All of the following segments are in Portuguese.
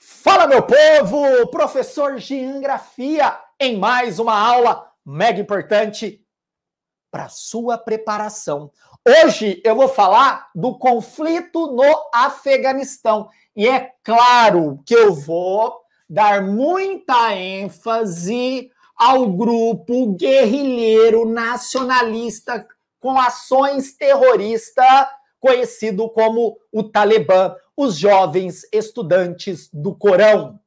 Fala, meu povo! Professor Jean Grafia em mais uma aula mega importante para sua preparação. Hoje eu vou falar do conflito no Afeganistão e é claro que eu vou dar muita ênfase ao grupo guerrilheiro nacionalista com ações terroristas conhecido como o Talibã os jovens estudantes do Corão.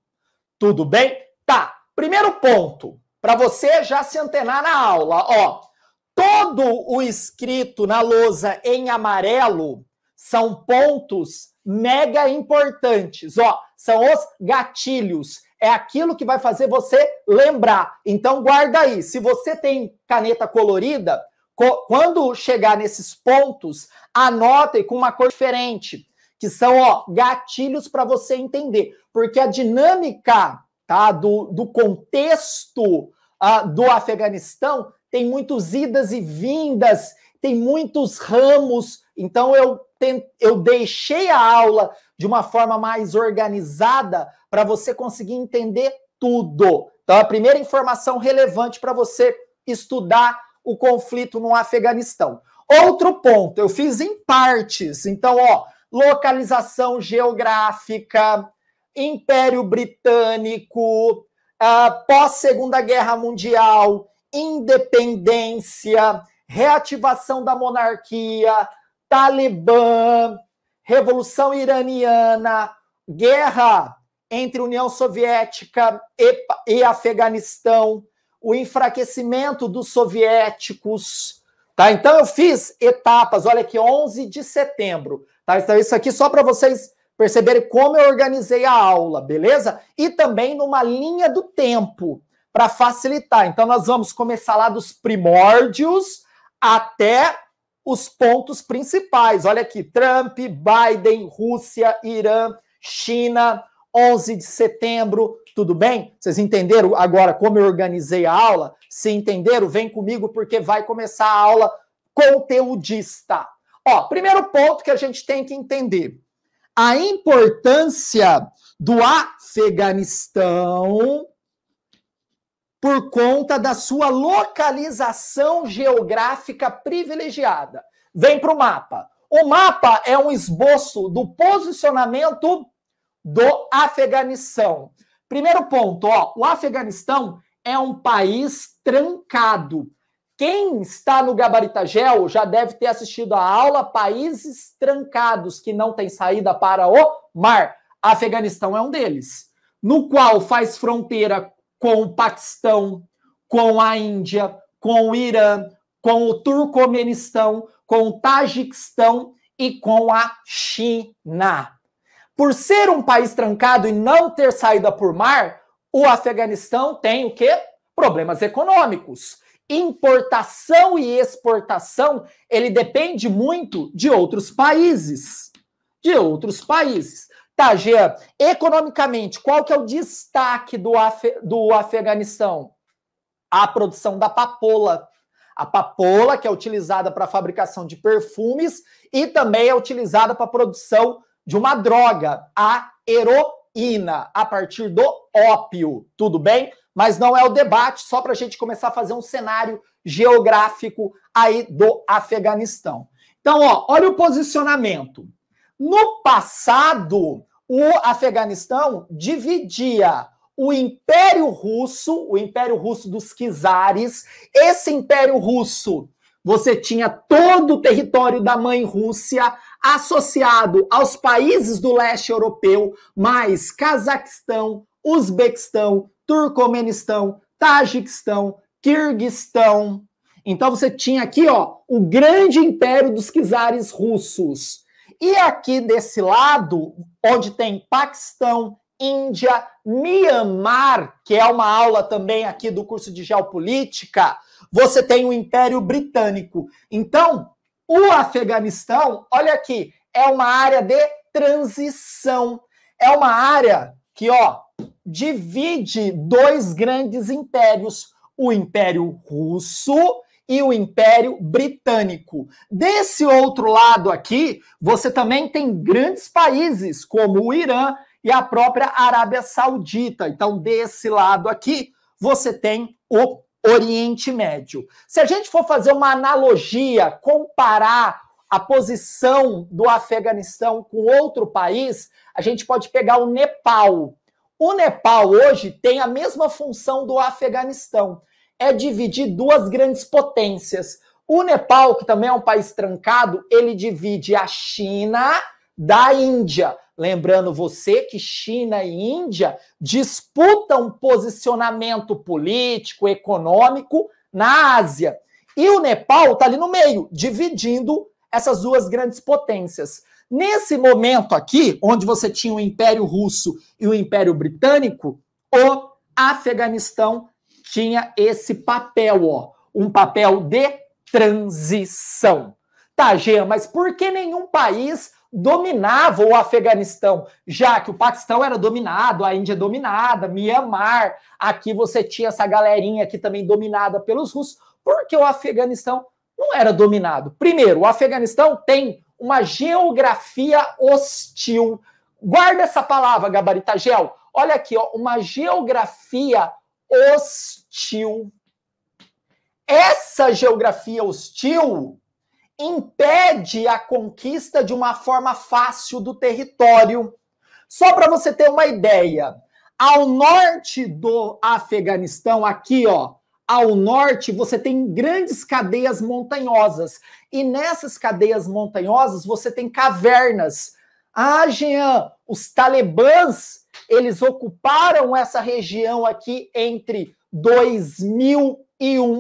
Tudo bem? Tá. Primeiro ponto, para você já se antenar na aula, ó. Todo o escrito na lousa em amarelo são pontos mega importantes, ó, são os gatilhos. É aquilo que vai fazer você lembrar. Então guarda aí. Se você tem caneta colorida, quando chegar nesses pontos, anote com uma cor diferente que são ó, gatilhos para você entender, porque a dinâmica tá, do, do contexto uh, do Afeganistão tem muitos idas e vindas, tem muitos ramos, então eu, eu deixei a aula de uma forma mais organizada para você conseguir entender tudo. Então, a primeira informação relevante para você estudar o conflito no Afeganistão. Outro ponto, eu fiz em partes. Então, ó, localização geográfica, Império Britânico, uh, ah, pós-Segunda Guerra Mundial, independência, reativação da monarquia, Talibã, Revolução Iraniana, guerra entre União Soviética e, e Afeganistão, o enfraquecimento dos soviéticos. Tá? Então, eu fiz etapas, olha aqui, 11 de setembro. Tá? Então, isso aqui só para vocês perceberem como eu organizei a aula, beleza? E também numa linha do tempo, para facilitar. Então, nós vamos começar lá dos primórdios até os pontos principais. Olha aqui: Trump, Biden, Rússia, Irã, China, 11 de setembro. Tudo bem? Vocês entenderam agora como eu organizei a aula? Se entenderam, vem comigo porque vai começar a aula conteudista. Ó, primeiro ponto que a gente tem que entender: a importância do Afeganistão por conta da sua localização geográfica privilegiada. Vem para o mapa. O mapa é um esboço do posicionamento do Afeganistão. Primeiro ponto, ó, o Afeganistão é um país trancado quem está no Gabaritagel já deve ter assistido a aula Países Trancados que não tem saída para o mar. Afeganistão é um deles, no qual faz fronteira com o Paquistão, com a Índia, com o Irã, com o Turcomenistão, com o Tajiquistão e com a China. Por ser um país trancado e não ter saída por mar, o Afeganistão tem o quê? Problemas econômicos importação e exportação, ele depende muito de outros países. De outros países. Tá, Jean, economicamente, qual que é o destaque do, Af do Afeganistão? A produção da papola. A papola, que é utilizada para a fabricação de perfumes e também é utilizada para a produção de uma droga, a aeroporto heroína a partir do ópio, tudo bem? Mas não é o debate, só para a gente começar a fazer um cenário geográfico aí do Afeganistão. Então, ó, olha o posicionamento. No passado, o Afeganistão dividia o Império Russo, o Império Russo dos Czares, esse Império Russo, você tinha todo o território da mãe Rússia, associado aos países do leste europeu, mais Cazaquistão, Uzbequistão, Turcomenistão, Tajiquistão, Kirguistão. Então você tinha aqui, ó, o grande império dos czares russos. E aqui desse lado, onde tem Paquistão, Índia, Mianmar, que é uma aula também aqui do curso de geopolítica, você tem o Império Britânico. Então, o Afeganistão, olha aqui, é uma área de transição. É uma área que, ó, divide dois grandes impérios, o Império Russo e o Império Britânico. Desse outro lado aqui, você também tem grandes países como o Irã e a própria Arábia Saudita. Então, desse lado aqui, você tem o Oriente Médio. Se a gente for fazer uma analogia, comparar a posição do Afeganistão com outro país, a gente pode pegar o Nepal. O Nepal hoje tem a mesma função do Afeganistão, é dividir duas grandes potências. O Nepal, que também é um país trancado, ele divide a China da Índia. Lembrando você que China e Índia disputam posicionamento político, econômico na Ásia. E o Nepal está ali no meio, dividindo essas duas grandes potências. Nesse momento aqui, onde você tinha o Império Russo e o Império Britânico, o Afeganistão tinha esse papel, ó, um papel de transição. Tá, Gê, mas por que nenhum país dominava o Afeganistão, já que o Paquistão era dominado, a Índia é dominada, Mianmar, aqui você tinha essa galerinha aqui também dominada pelos russos, porque o Afeganistão não era dominado. Primeiro, o Afeganistão tem uma geografia hostil. Guarda essa palavra, Gabaritagel. Olha aqui, ó, uma geografia hostil. Essa geografia hostil impede a conquista de uma forma fácil do território. Só para você ter uma ideia, ao norte do Afeganistão, aqui, ó, ao norte, você tem grandes cadeias montanhosas. E nessas cadeias montanhosas, você tem cavernas. Ah, Jean, os talibãs, eles ocuparam essa região aqui entre 2001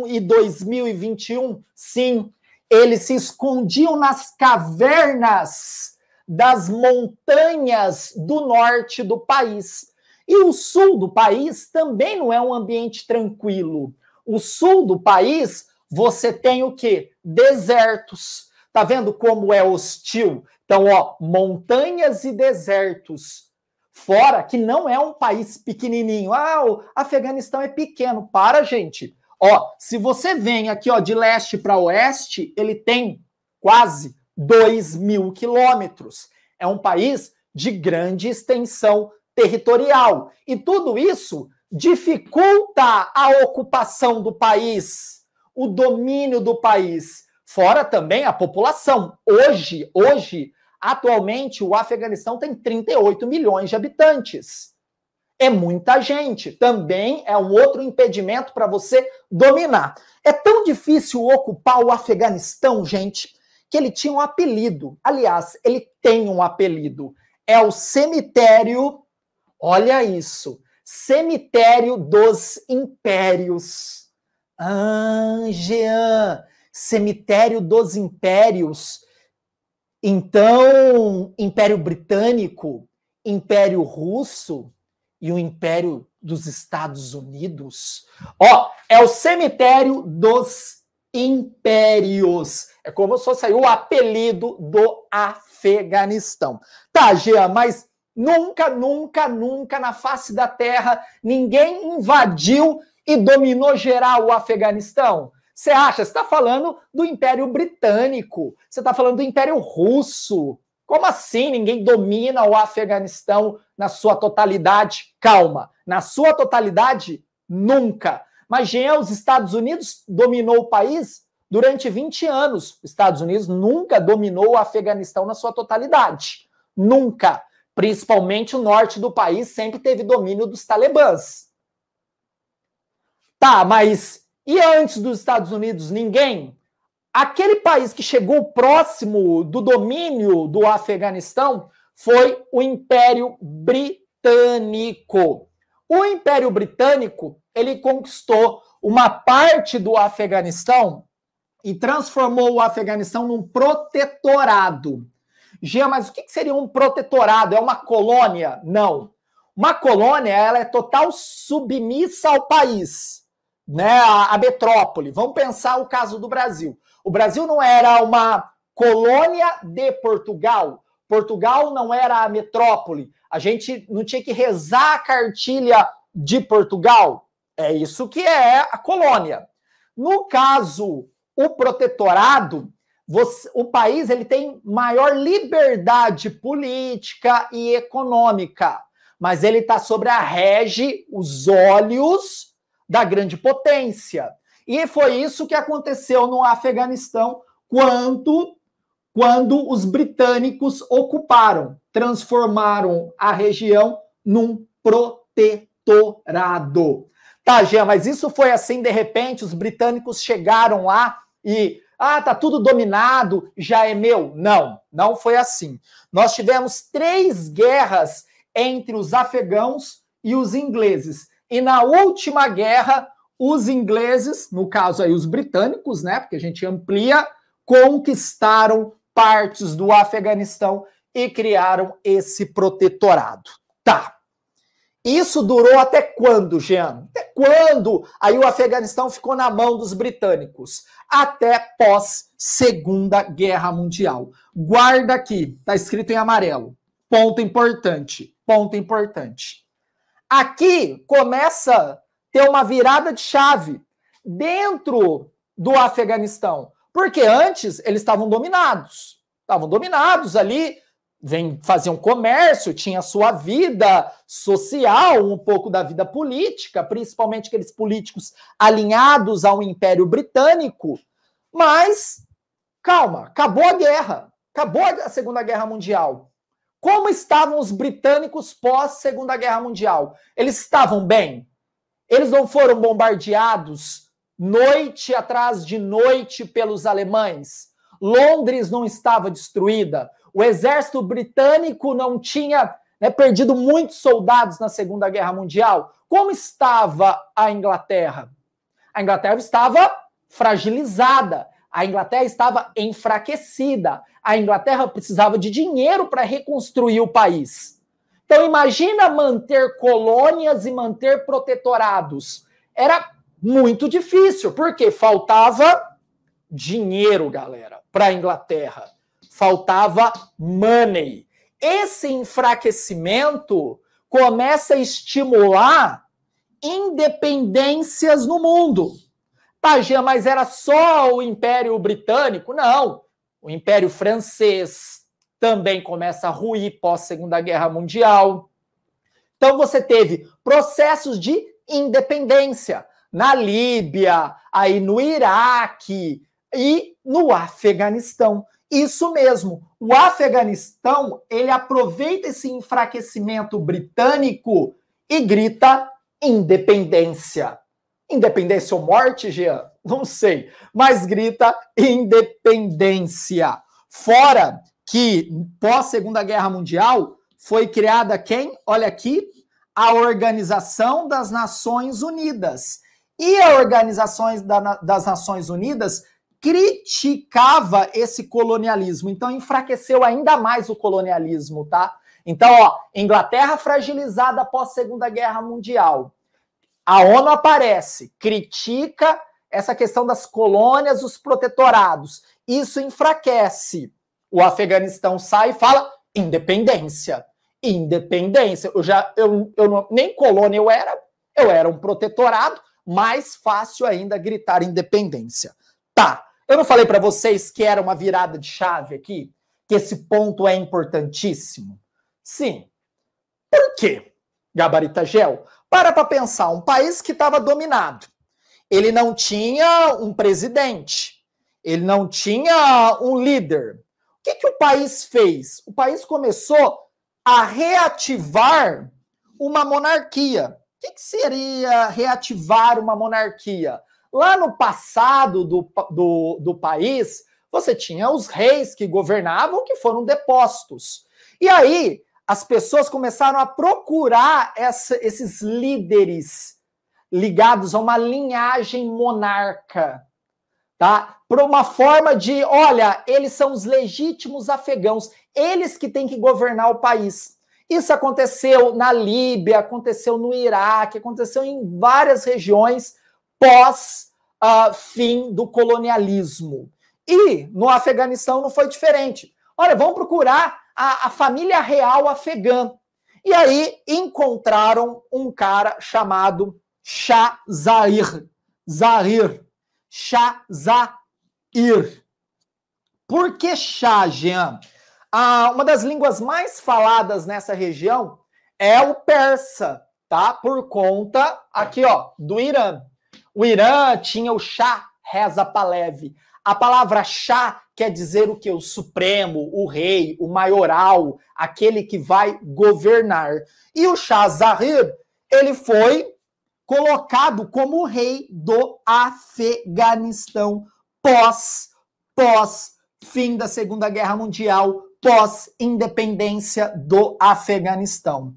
e 2021? Sim, eles se escondiam nas cavernas das montanhas do norte do país. E o sul do país também não é um ambiente tranquilo. O sul do país, você tem o quê? Desertos. Tá vendo como é hostil? Então, ó, montanhas e desertos. Fora que não é um país pequenininho. Ah, o Afeganistão é pequeno. Para, gente. Ó, se você vem aqui, ó, de leste para oeste, ele tem quase 2 mil quilômetros. É um país de grande extensão territorial. E tudo isso dificulta a ocupação do país, o domínio do país, fora também a população. Hoje, hoje, atualmente o Afeganistão tem 38 milhões de habitantes. É muita gente. Também é um outro impedimento para você dominar. É tão difícil ocupar o Afeganistão, gente, que ele tinha um apelido. Aliás, ele tem um apelido. É o cemitério. Olha isso. Cemitério dos Impérios. Ah, Jean, Cemitério dos Impérios. Então, Império Britânico, Império Russo, e o Império dos Estados Unidos. Ó, oh, é o cemitério dos impérios. É como se fosse o apelido do Afeganistão. Tá, Jean, mas nunca, nunca, nunca na face da terra ninguém invadiu e dominou geral o Afeganistão? Você acha? Você está falando do Império Britânico, você está falando do Império Russo, como assim ninguém domina o Afeganistão na sua totalidade? Calma, na sua totalidade, nunca. Mas, Jean, os Estados Unidos dominou o país durante 20 anos. Os Estados Unidos nunca dominou o Afeganistão na sua totalidade. Nunca. Principalmente o norte do país sempre teve domínio dos talibãs. Tá, mas e antes dos Estados Unidos, ninguém? Aquele país que chegou próximo do domínio do Afeganistão foi o Império Britânico. O Império Britânico, ele conquistou uma parte do Afeganistão e transformou o Afeganistão num protetorado. Gia, mas o que seria um protetorado? É uma colônia? Não. Uma colônia, ela é total submissa ao país, né? A, a metrópole. Vamos pensar o caso do Brasil. O Brasil não era uma colônia de Portugal. Portugal não era a metrópole. A gente não tinha que rezar a cartilha de Portugal. É isso que é a colônia. No caso, o protetorado, você, o país ele tem maior liberdade política e econômica, mas ele está sobre a rege, os olhos da grande potência. E foi isso que aconteceu no Afeganistão quando, quando os britânicos ocuparam, transformaram a região num protetorado. Tá, Jean, mas isso foi assim de repente, os britânicos chegaram lá e ah, tá tudo dominado, já é meu. Não, não foi assim. Nós tivemos três guerras entre os afegãos e os ingleses. E na última guerra, os ingleses, no caso aí os britânicos, né, porque a gente amplia, conquistaram partes do Afeganistão e criaram esse protetorado. Tá. Isso durou até quando, Jean? Até quando aí o Afeganistão ficou na mão dos britânicos? Até pós Segunda Guerra Mundial. Guarda aqui, tá escrito em amarelo. Ponto importante, ponto importante. Aqui começa ter uma virada de chave dentro do Afeganistão. Porque antes eles estavam dominados. Estavam dominados ali, vem, faziam comércio, tinha sua vida social, um pouco da vida política, principalmente aqueles políticos alinhados ao Império Britânico. Mas, calma, acabou a guerra. Acabou a Segunda Guerra Mundial. Como estavam os britânicos pós Segunda Guerra Mundial? Eles estavam bem? Eles não foram bombardeados noite atrás de noite pelos alemães. Londres não estava destruída. O exército britânico não tinha né, perdido muitos soldados na Segunda Guerra Mundial. Como estava a Inglaterra? A Inglaterra estava fragilizada. A Inglaterra estava enfraquecida. A Inglaterra precisava de dinheiro para reconstruir o país. Então imagina manter colônias e manter protetorados. Era muito difícil, porque faltava dinheiro, galera, para a Inglaterra. Faltava money. Esse enfraquecimento começa a estimular independências no mundo. Pajé, tá, mas era só o Império Britânico? Não. O Império Francês, também começa a ruir pós Segunda Guerra Mundial. Então você teve processos de independência na Líbia, aí no Iraque e no Afeganistão. Isso mesmo. O Afeganistão, ele aproveita esse enfraquecimento britânico e grita independência. Independência ou morte, Jean? Não sei, mas grita independência. Fora que pós Segunda Guerra Mundial foi criada quem? Olha aqui, a Organização das Nações Unidas. E a Organização das Nações Unidas criticava esse colonialismo, então enfraqueceu ainda mais o colonialismo, tá? Então, ó, Inglaterra fragilizada pós Segunda Guerra Mundial. A ONU aparece, critica essa questão das colônias, os protetorados. Isso enfraquece o Afeganistão sai e fala independência. Independência. Eu já eu, eu não, nem colônia eu era, eu era um protetorado, mais fácil ainda gritar independência. Tá. Eu não falei para vocês que era uma virada de chave aqui, que esse ponto é importantíssimo. Sim. Por quê? Gabarita Gel, para para pensar, um país que estava dominado. Ele não tinha um presidente, ele não tinha um líder, que, que o país fez? O país começou a reativar uma monarquia. O que, que seria reativar uma monarquia? Lá no passado do, do, do país, você tinha os reis que governavam, que foram depostos. E aí, as pessoas começaram a procurar essa, esses líderes ligados a uma linhagem monarca, tá? para uma forma de, olha, eles são os legítimos afegãos, eles que têm que governar o país. Isso aconteceu na Líbia, aconteceu no Iraque, aconteceu em várias regiões pós uh, fim do colonialismo. E no Afeganistão não foi diferente. Olha, vão procurar a, a família real afegã. E aí encontraram um cara chamado Shah Zahir. Zahir. Shah Zahir ir. Por que chá, Jean? Ah, uma das línguas mais faladas nessa região é o persa, tá? Por conta aqui, ó, do Irã. O Irã tinha o chá Reza Palev. A palavra chá quer dizer o que? O supremo, o rei, o maioral, aquele que vai governar. E o Shah Zahir, ele foi colocado como rei do Afeganistão pós, pós fim da Segunda Guerra Mundial, pós independência do Afeganistão.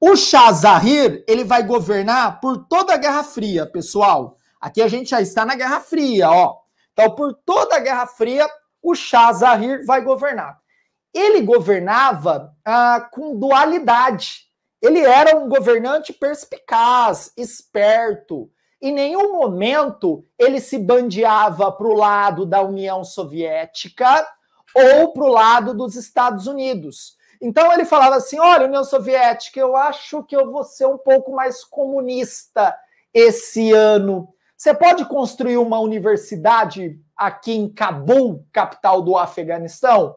O Shah Zahir, ele vai governar por toda a Guerra Fria, pessoal. Aqui a gente já está na Guerra Fria, ó. Então, por toda a Guerra Fria, o Shah Zahir vai governar. Ele governava ah, com dualidade. Ele era um governante perspicaz, esperto, em nenhum momento ele se bandeava para o lado da União Soviética ou para o lado dos Estados Unidos. Então ele falava assim: olha, União Soviética, eu acho que eu vou ser um pouco mais comunista esse ano. Você pode construir uma universidade aqui em Cabul, capital do Afeganistão?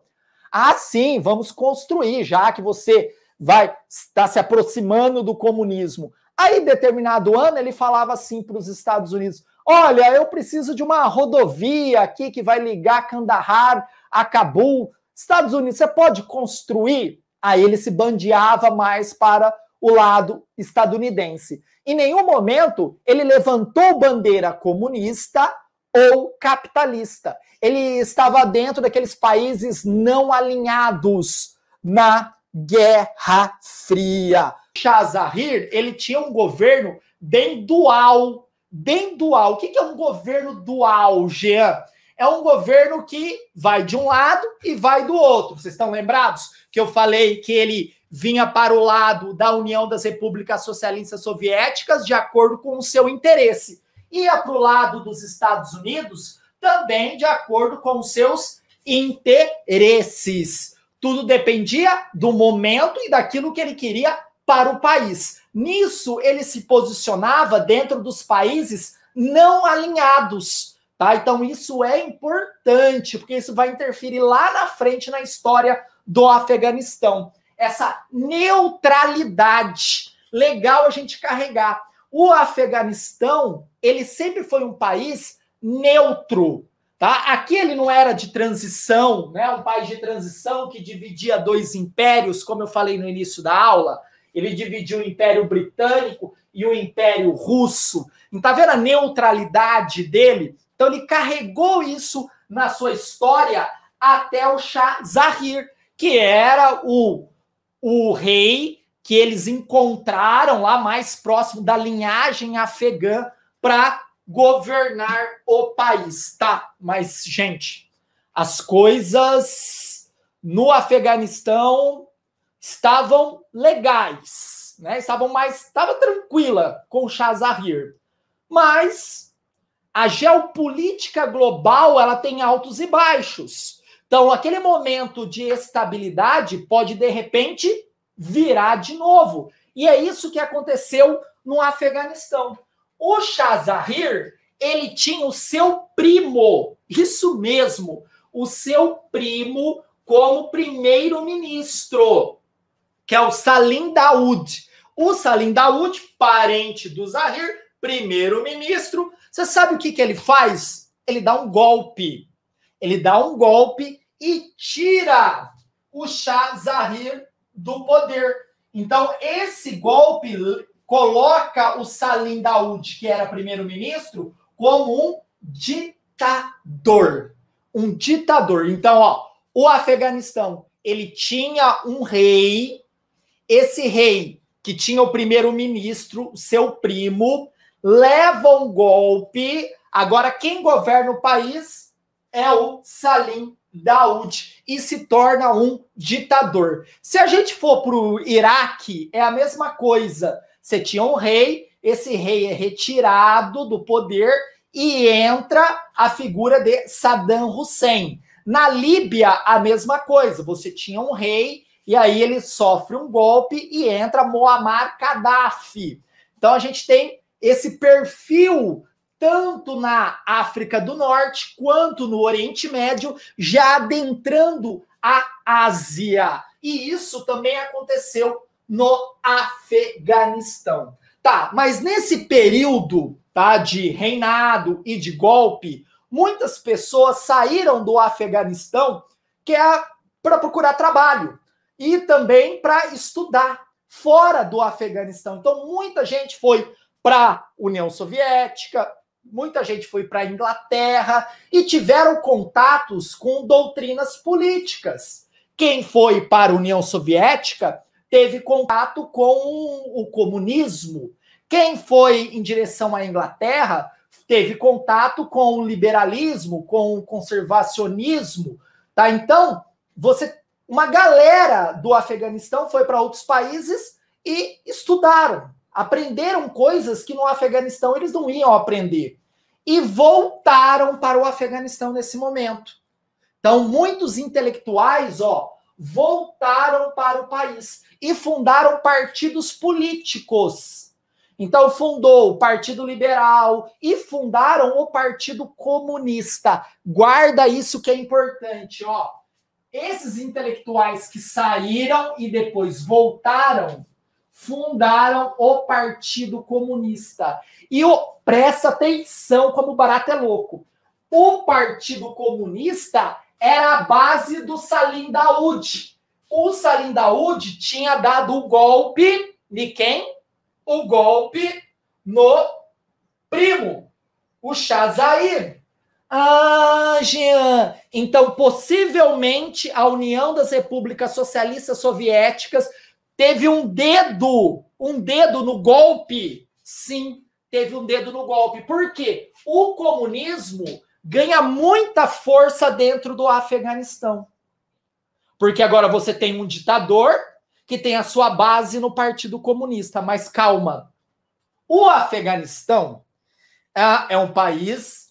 Ah, sim, vamos construir, já que você vai estar tá se aproximando do comunismo. Aí, determinado ano, ele falava assim para os Estados Unidos: Olha, eu preciso de uma rodovia aqui que vai ligar Kandahar a Cabul. Estados Unidos, você pode construir? Aí ele se bandeava mais para o lado estadunidense. Em nenhum momento ele levantou bandeira comunista ou capitalista. Ele estava dentro daqueles países não alinhados na Guerra Fria. Shazahir, ele tinha um governo bem dual, bem dual. O que é um governo dual, Jean? É um governo que vai de um lado e vai do outro. Vocês estão lembrados que eu falei que ele vinha para o lado da União das Repúblicas Socialistas Soviéticas de acordo com o seu interesse. Ia para o lado dos Estados Unidos também de acordo com os seus interesses. Tudo dependia do momento e daquilo que ele queria para o país. Nisso, ele se posicionava dentro dos países não alinhados. Tá? Então, isso é importante, porque isso vai interferir lá na frente na história do Afeganistão. Essa neutralidade. Legal a gente carregar. O Afeganistão, ele sempre foi um país neutro. Tá? Aqui ele não era de transição, né? um país de transição que dividia dois impérios, como eu falei no início da aula. Ele dividiu o Império Britânico e o Império Russo. Então, tá vendo a neutralidade dele? Então, ele carregou isso na sua história até o Shah Zahir, que era o, o rei que eles encontraram lá mais próximo da linhagem afegã para governar o país, tá? Mas, gente, as coisas no Afeganistão estavam legais, né? Estavam mais, estava tranquila com Shah Zahir, mas a geopolítica global ela tem altos e baixos. Então, aquele momento de estabilidade pode de repente virar de novo. E é isso que aconteceu no Afeganistão. O Shazahir, ele tinha o seu primo, isso mesmo, o seu primo como primeiro-ministro, que é o Salim Daoud. O Salim Daoud, parente do Zahir, primeiro-ministro, você sabe o que, que ele faz? Ele dá um golpe. Ele dá um golpe e tira o Shah Zahir do poder. Então, esse golpe coloca o Salim Daoud, que era primeiro-ministro, como um ditador. Um ditador. Então, ó, o Afeganistão, ele tinha um rei, esse rei que tinha o primeiro-ministro, seu primo, leva um golpe. Agora, quem governa o país é o Salim Daoud e se torna um ditador. Se a gente for para o Iraque, é a mesma coisa. Você tinha um rei, esse rei é retirado do poder e entra a figura de Saddam Hussein. Na Líbia, a mesma coisa. Você tinha um rei e aí ele sofre um golpe e entra Muammar Gaddafi. Então a gente tem esse perfil tanto na África do Norte quanto no Oriente Médio, já adentrando a Ásia. E isso também aconteceu no Afeganistão. Tá, mas nesse período tá, de reinado e de golpe, muitas pessoas saíram do Afeganistão que é para procurar trabalho e também para estudar fora do Afeganistão. Então, muita gente foi para União Soviética, muita gente foi para a Inglaterra e tiveram contatos com doutrinas políticas. Quem foi para a União Soviética teve contato com o comunismo. Quem foi em direção à Inglaterra teve contato com o liberalismo, com o conservacionismo, tá? Então, você uma galera do Afeganistão foi para outros países e estudaram, aprenderam coisas que no Afeganistão eles não iam aprender e voltaram para o Afeganistão nesse momento. Então, muitos intelectuais, ó, voltaram para o país e fundaram partidos políticos. Então, fundou o Partido Liberal e fundaram o Partido Comunista. Guarda isso que é importante, ó. Esses intelectuais que saíram e depois voltaram fundaram o Partido Comunista. E o, presta atenção como o barato é louco. O Partido Comunista era a base do Salim Daoud, o Salim Daoud tinha dado o golpe de quem? O golpe no primo, o Shah Ah, Jean! Então, possivelmente, a União das Repúblicas Socialistas Soviéticas teve um dedo, um dedo no golpe. Sim, teve um dedo no golpe. Por quê? O comunismo ganha muita força dentro do Afeganistão. Porque agora você tem um ditador que tem a sua base no Partido Comunista. Mas calma, o Afeganistão ah, é um país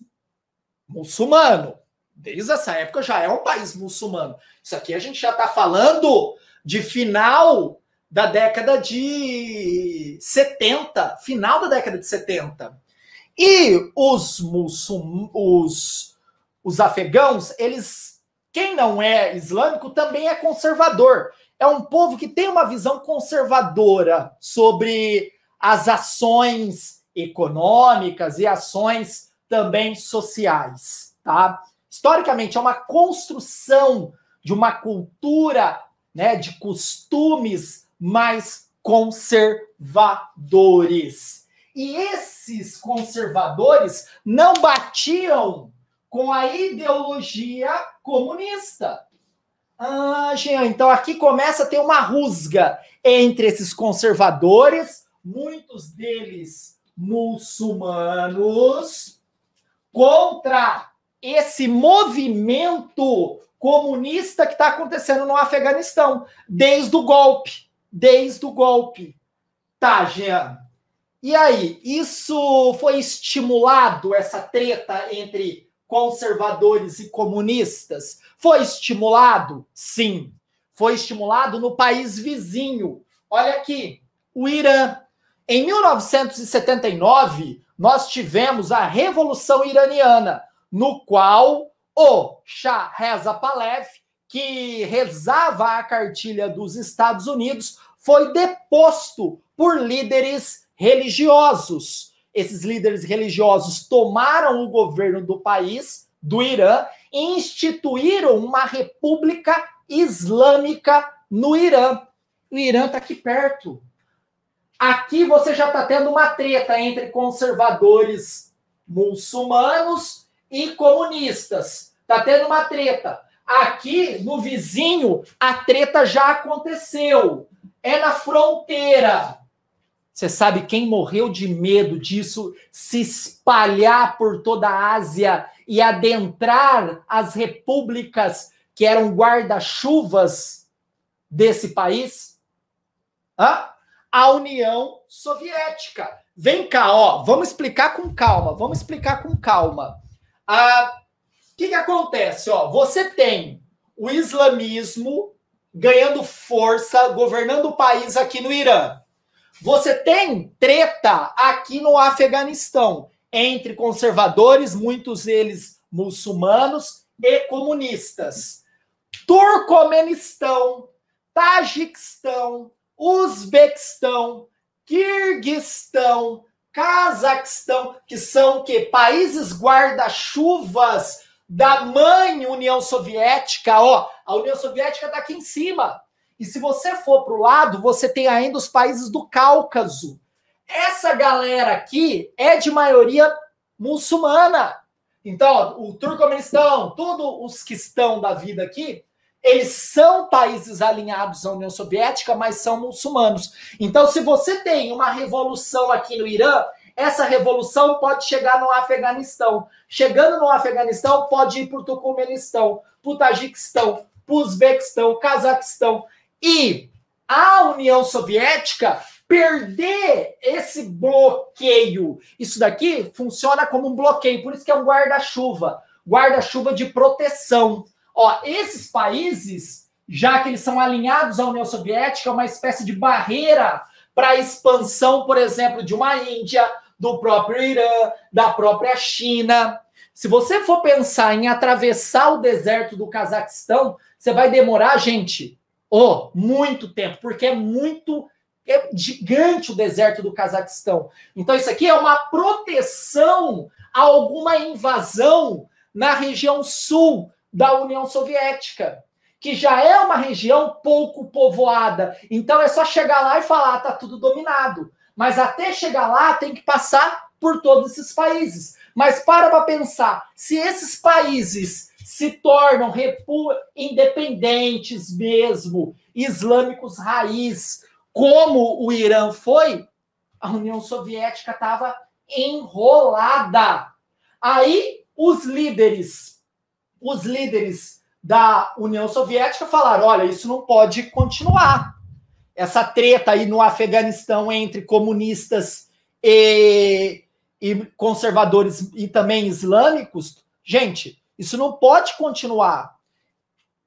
muçulmano. Desde essa época já é um país muçulmano. Isso aqui a gente já está falando de final da década de 70, final da década de 70. E os muçulmanos, os, os afegãos, eles quem não é islâmico também é conservador. É um povo que tem uma visão conservadora sobre as ações econômicas e ações também sociais, tá? Historicamente é uma construção de uma cultura, né, de costumes mais conservadores. E esses conservadores não batiam com a ideologia comunista. Ah, Jean, então aqui começa a ter uma rusga entre esses conservadores, muitos deles muçulmanos, contra esse movimento comunista que está acontecendo no Afeganistão, desde o golpe, desde o golpe. Tá, Jean. E aí, isso foi estimulado, essa treta entre conservadores e comunistas. Foi estimulado? Sim. Foi estimulado no país vizinho. Olha aqui, o Irã. Em 1979, nós tivemos a Revolução Iraniana, no qual o Shah Reza Palev, que rezava a cartilha dos Estados Unidos, foi deposto por líderes religiosos esses líderes religiosos tomaram o governo do país, do Irã, e instituíram uma república islâmica no Irã. O Irã está aqui perto. Aqui você já está tendo uma treta entre conservadores muçulmanos e comunistas. Está tendo uma treta. Aqui no vizinho, a treta já aconteceu. É na fronteira. Você sabe quem morreu de medo disso se espalhar por toda a Ásia e adentrar as repúblicas que eram guarda-chuvas desse país? Hã? A União Soviética. Vem cá, ó, vamos explicar com calma, vamos explicar com calma. O ah, que, que acontece? Ó, você tem o islamismo ganhando força, governando o país aqui no Irã. Você tem treta aqui no Afeganistão entre conservadores, muitos deles muçulmanos e comunistas. Turcomenistão, Tajiquistão, Uzbequistão, Kirguistão, Cazaquistão, que são que países guarda-chuvas da mãe União Soviética, ó, a União Soviética está aqui em cima. E se você for para o lado, você tem ainda os países do Cáucaso. Essa galera aqui é de maioria muçulmana. Então, o Turcomenistão, todos os que estão da vida aqui, eles são países alinhados à União Soviética, mas são muçulmanos. Então, se você tem uma revolução aqui no Irã, essa revolução pode chegar no Afeganistão. Chegando no Afeganistão, pode ir para o Turcomenistão, para o Tajiquistão, para o Uzbequistão, Cazaquistão e a União Soviética perder esse bloqueio. Isso daqui funciona como um bloqueio, por isso que é um guarda-chuva, guarda-chuva de proteção. Ó, esses países, já que eles são alinhados à União Soviética, é uma espécie de barreira para a expansão, por exemplo, de uma Índia, do próprio Irã, da própria China. Se você for pensar em atravessar o deserto do Cazaquistão, você vai demorar, gente, Oh, muito tempo, porque é muito é gigante o deserto do Cazaquistão. Então isso aqui é uma proteção a alguma invasão na região sul da União Soviética, que já é uma região pouco povoada. Então é só chegar lá e falar, ah, tá tudo dominado. Mas até chegar lá tem que passar por todos esses países. Mas para para pensar, se esses países se tornam repu independentes mesmo, islâmicos raiz, como o Irã foi, a União Soviética estava enrolada. Aí os líderes, os líderes da União Soviética falaram: olha, isso não pode continuar. Essa treta aí no Afeganistão entre comunistas e, e conservadores e também islâmicos, gente, isso não pode continuar.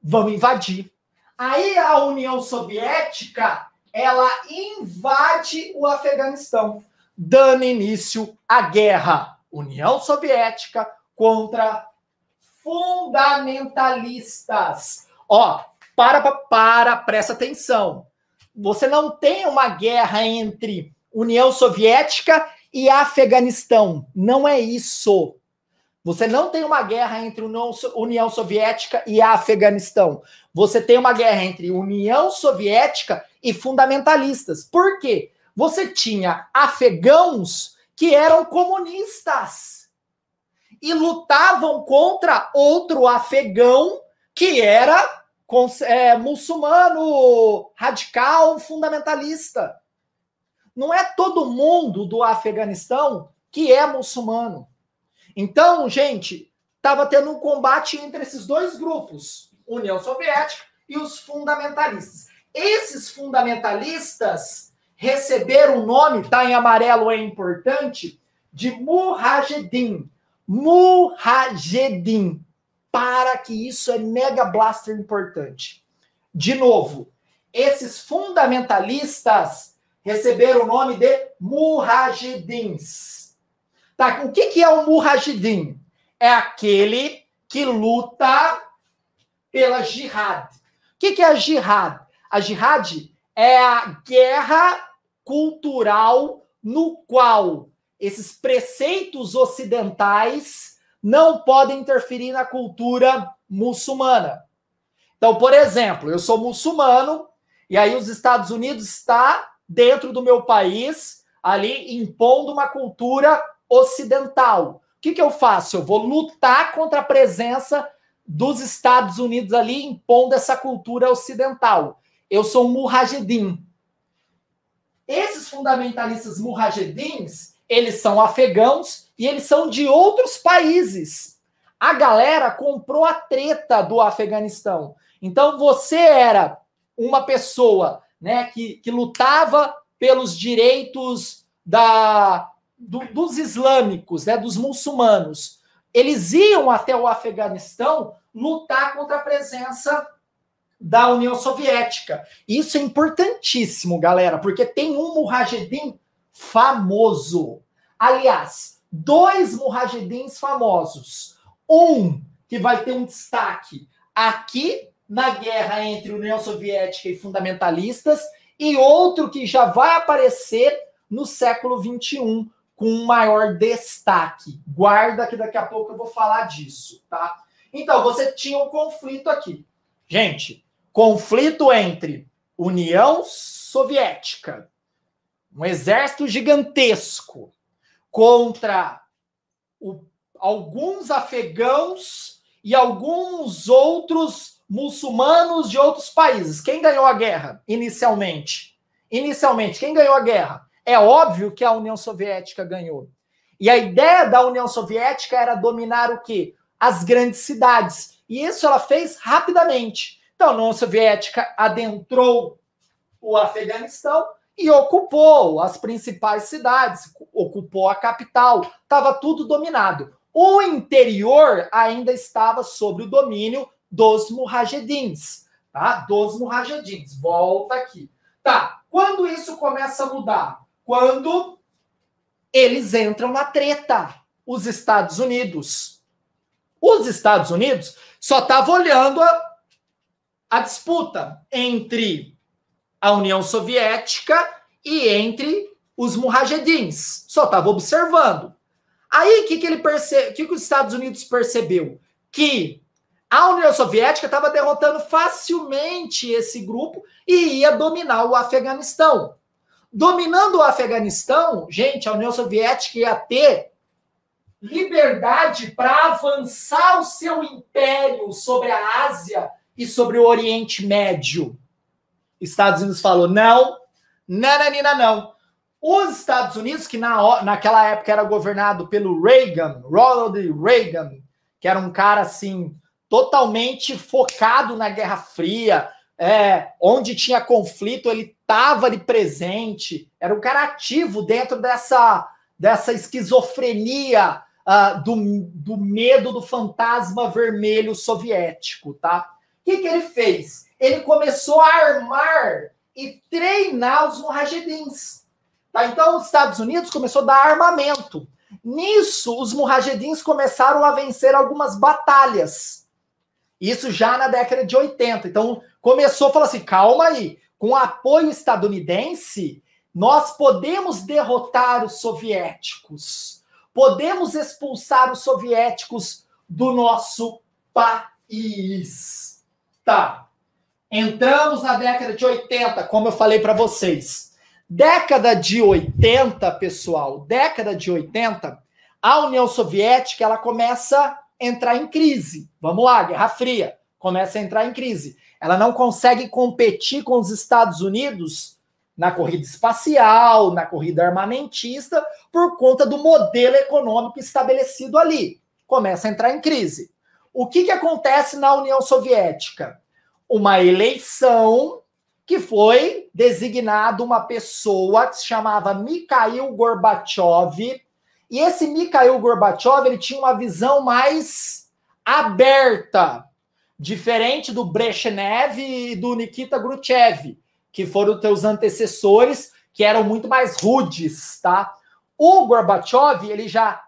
Vamos invadir. Aí a União Soviética ela invade o Afeganistão, dando início à guerra União Soviética contra fundamentalistas. Ó, para, para, presta atenção. Você não tem uma guerra entre União Soviética e Afeganistão. Não é isso. Você não tem uma guerra entre União Soviética e Afeganistão. Você tem uma guerra entre União Soviética e fundamentalistas. Por quê? Você tinha afegãos que eram comunistas e lutavam contra outro afegão que era é, muçulmano, radical, fundamentalista. Não é todo mundo do Afeganistão que é muçulmano. Então, gente, estava tendo um combate entre esses dois grupos, União Soviética e os fundamentalistas. Esses fundamentalistas receberam o nome, tá em amarelo, é importante, de Mujahedin. Mujahedin. Para que isso é mega blaster importante. De novo, esses fundamentalistas receberam o nome de Mujahedins Tá, o que, que é o Murrajidim? É aquele que luta pela jihad. O que, que é a jihad? A jihad é a guerra cultural no qual esses preceitos ocidentais não podem interferir na cultura muçulmana. Então, por exemplo, eu sou muçulmano e aí os Estados Unidos está dentro do meu país ali impondo uma cultura ocidental. O que, que eu faço? Eu vou lutar contra a presença dos Estados Unidos ali impondo essa cultura ocidental. Eu sou um murrajedim. Esses fundamentalistas murrajedins, eles são afegãos e eles são de outros países. A galera comprou a treta do Afeganistão. Então você era uma pessoa né, que, que lutava pelos direitos da, do, dos islâmicos, né, dos muçulmanos, eles iam até o Afeganistão lutar contra a presença da União Soviética. Isso é importantíssimo, galera, porque tem um Mujahedin famoso. Aliás, dois Mujahedins famosos. Um que vai ter um destaque aqui na guerra entre União Soviética e fundamentalistas, e outro que já vai aparecer no século XXI com um maior destaque. Guarda que daqui a pouco eu vou falar disso, tá? Então, você tinha um conflito aqui. Gente, conflito entre União Soviética, um exército gigantesco, contra o, alguns afegãos e alguns outros muçulmanos de outros países. Quem ganhou a guerra inicialmente? Inicialmente, quem ganhou a guerra? É óbvio que a União Soviética ganhou. E a ideia da União Soviética era dominar o quê? As grandes cidades. E isso ela fez rapidamente. Então, a União Soviética adentrou o Afeganistão e ocupou as principais cidades, ocupou a capital, estava tudo dominado. O interior ainda estava sob o domínio dos Mujahedins, tá? Dos Mujahedins. Volta aqui. Tá. Quando isso começa a mudar? quando eles entram na treta, os Estados Unidos. Os Estados Unidos só estavam olhando a, a disputa entre a União Soviética e entre os Mujahedins. Só estava observando. Aí o que, que ele percebe, que, que os Estados Unidos percebeu? Que a União Soviética estava derrotando facilmente esse grupo e ia dominar o Afeganistão. Dominando o Afeganistão, gente, a União Soviética ia ter liberdade para avançar o seu império sobre a Ásia e sobre o Oriente Médio. Estados Unidos falou: não, nananina, não. Os Estados Unidos, que na, naquela época era governado pelo Reagan, Ronald Reagan, que era um cara assim, totalmente focado na Guerra Fria, é, onde tinha conflito, ele estava ali presente, era um cara ativo dentro dessa, dessa esquizofrenia uh, do, do medo do fantasma vermelho soviético, tá? O que, que ele fez? Ele começou a armar e treinar os mujahedins. Tá? Então, os Estados Unidos começou a dar armamento. Nisso, os mujahedins começaram a vencer algumas batalhas. Isso já na década de 80. Então, começou a falar assim: calma aí, com apoio estadunidense, nós podemos derrotar os soviéticos, podemos expulsar os soviéticos do nosso país. Tá. Entramos na década de 80, como eu falei para vocês. Década de 80, pessoal, década de 80, a União Soviética ela começa a entrar em crise. Vamos lá, Guerra Fria começa a entrar em crise. Ela não consegue competir com os Estados Unidos na corrida espacial, na corrida armamentista, por conta do modelo econômico estabelecido ali. Começa a entrar em crise. O que, que acontece na União Soviética? Uma eleição que foi designado uma pessoa que se chamava Mikhail Gorbachev. E esse Mikhail Gorbachev ele tinha uma visão mais aberta Diferente do Brezhnev e do Nikita Khrushchev, que foram teus antecessores, que eram muito mais rudes, tá? O Gorbachev, ele já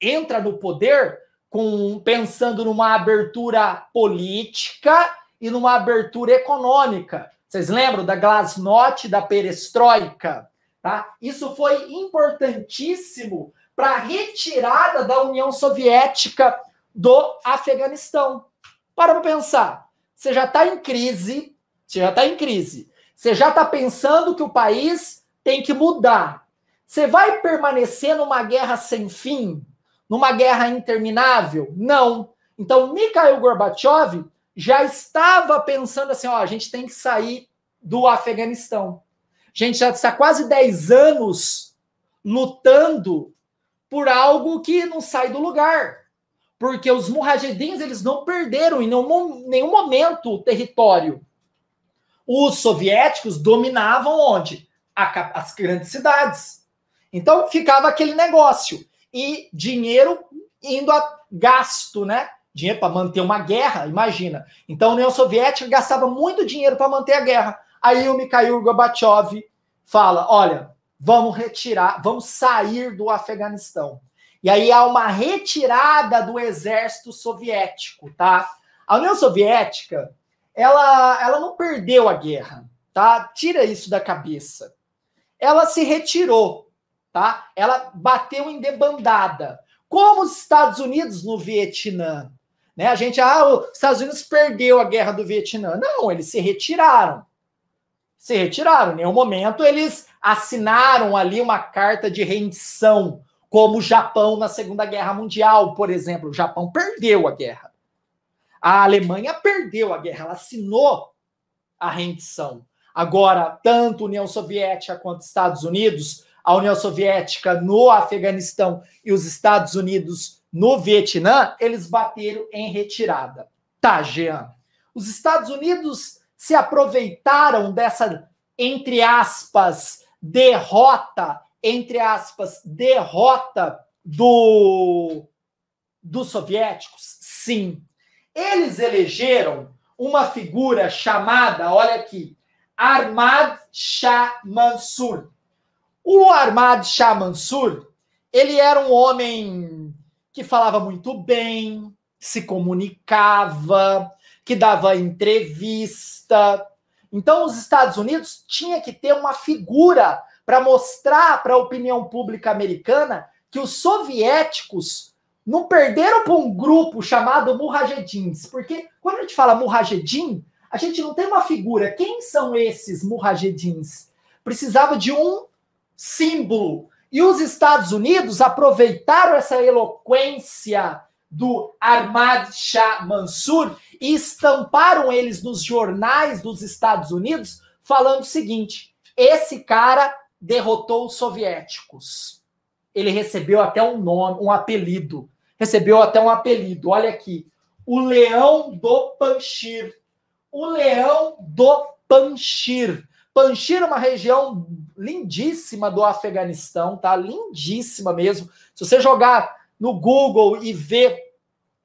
entra no poder com pensando numa abertura política e numa abertura econômica. Vocês lembram da glasnost, da perestroika? Tá? Isso foi importantíssimo para a retirada da União Soviética do Afeganistão. Para para pensar. Você já está em crise, você já está em crise. Você já está pensando que o país tem que mudar. Você vai permanecer numa guerra sem fim? Numa guerra interminável? Não. Então, Mikhail Gorbachev já estava pensando assim: ó, a gente tem que sair do Afeganistão. A gente já está quase 10 anos lutando por algo que não sai do lugar porque os mujahedins eles não perderam em nenhum, nenhum momento o território. Os soviéticos dominavam onde? A, as grandes cidades. Então ficava aquele negócio e dinheiro indo a gasto, né? Dinheiro para manter uma guerra, imagina. Então a União Soviética gastava muito dinheiro para manter a guerra. Aí o Mikhail Gorbachev fala: "Olha, vamos retirar, vamos sair do Afeganistão. E aí há uma retirada do exército soviético, tá? A União Soviética, ela, ela não perdeu a guerra, tá? Tira isso da cabeça. Ela se retirou, tá? Ela bateu em debandada. Como os Estados Unidos no Vietnã, né? A gente, ah, os Estados Unidos perdeu a guerra do Vietnã. Não, eles se retiraram. Se retiraram. Em nenhum momento eles assinaram ali uma carta de rendição como o Japão na Segunda Guerra Mundial, por exemplo. O Japão perdeu a guerra. A Alemanha perdeu a guerra, ela assinou a rendição. Agora, tanto União Soviética quanto Estados Unidos, a União Soviética no Afeganistão e os Estados Unidos no Vietnã, eles bateram em retirada. Tá, Jean. Os Estados Unidos se aproveitaram dessa, entre aspas, derrota entre aspas, derrota do, dos soviéticos? Sim. Eles elegeram uma figura chamada, olha aqui, Armad Shah Mansur. O Armad Shah Mansur, ele era um homem que falava muito bem, se comunicava, que dava entrevista. Então, os Estados Unidos tinha que ter uma figura para mostrar para a opinião pública americana que os soviéticos não perderam para um grupo chamado Mujahedins, porque quando a gente fala Mujahedim, a gente não tem uma figura. Quem são esses Mujahedins? Precisava de um símbolo. E os Estados Unidos aproveitaram essa eloquência do Ahmad Shah Mansur e estamparam eles nos jornais dos Estados Unidos falando o seguinte: esse cara derrotou os soviéticos. Ele recebeu até um nome, um apelido. Recebeu até um apelido. Olha aqui. O Leão do Panchir. O Leão do Panchir. Panjshir é uma região lindíssima do Afeganistão, tá? Lindíssima mesmo. Se você jogar no Google e ver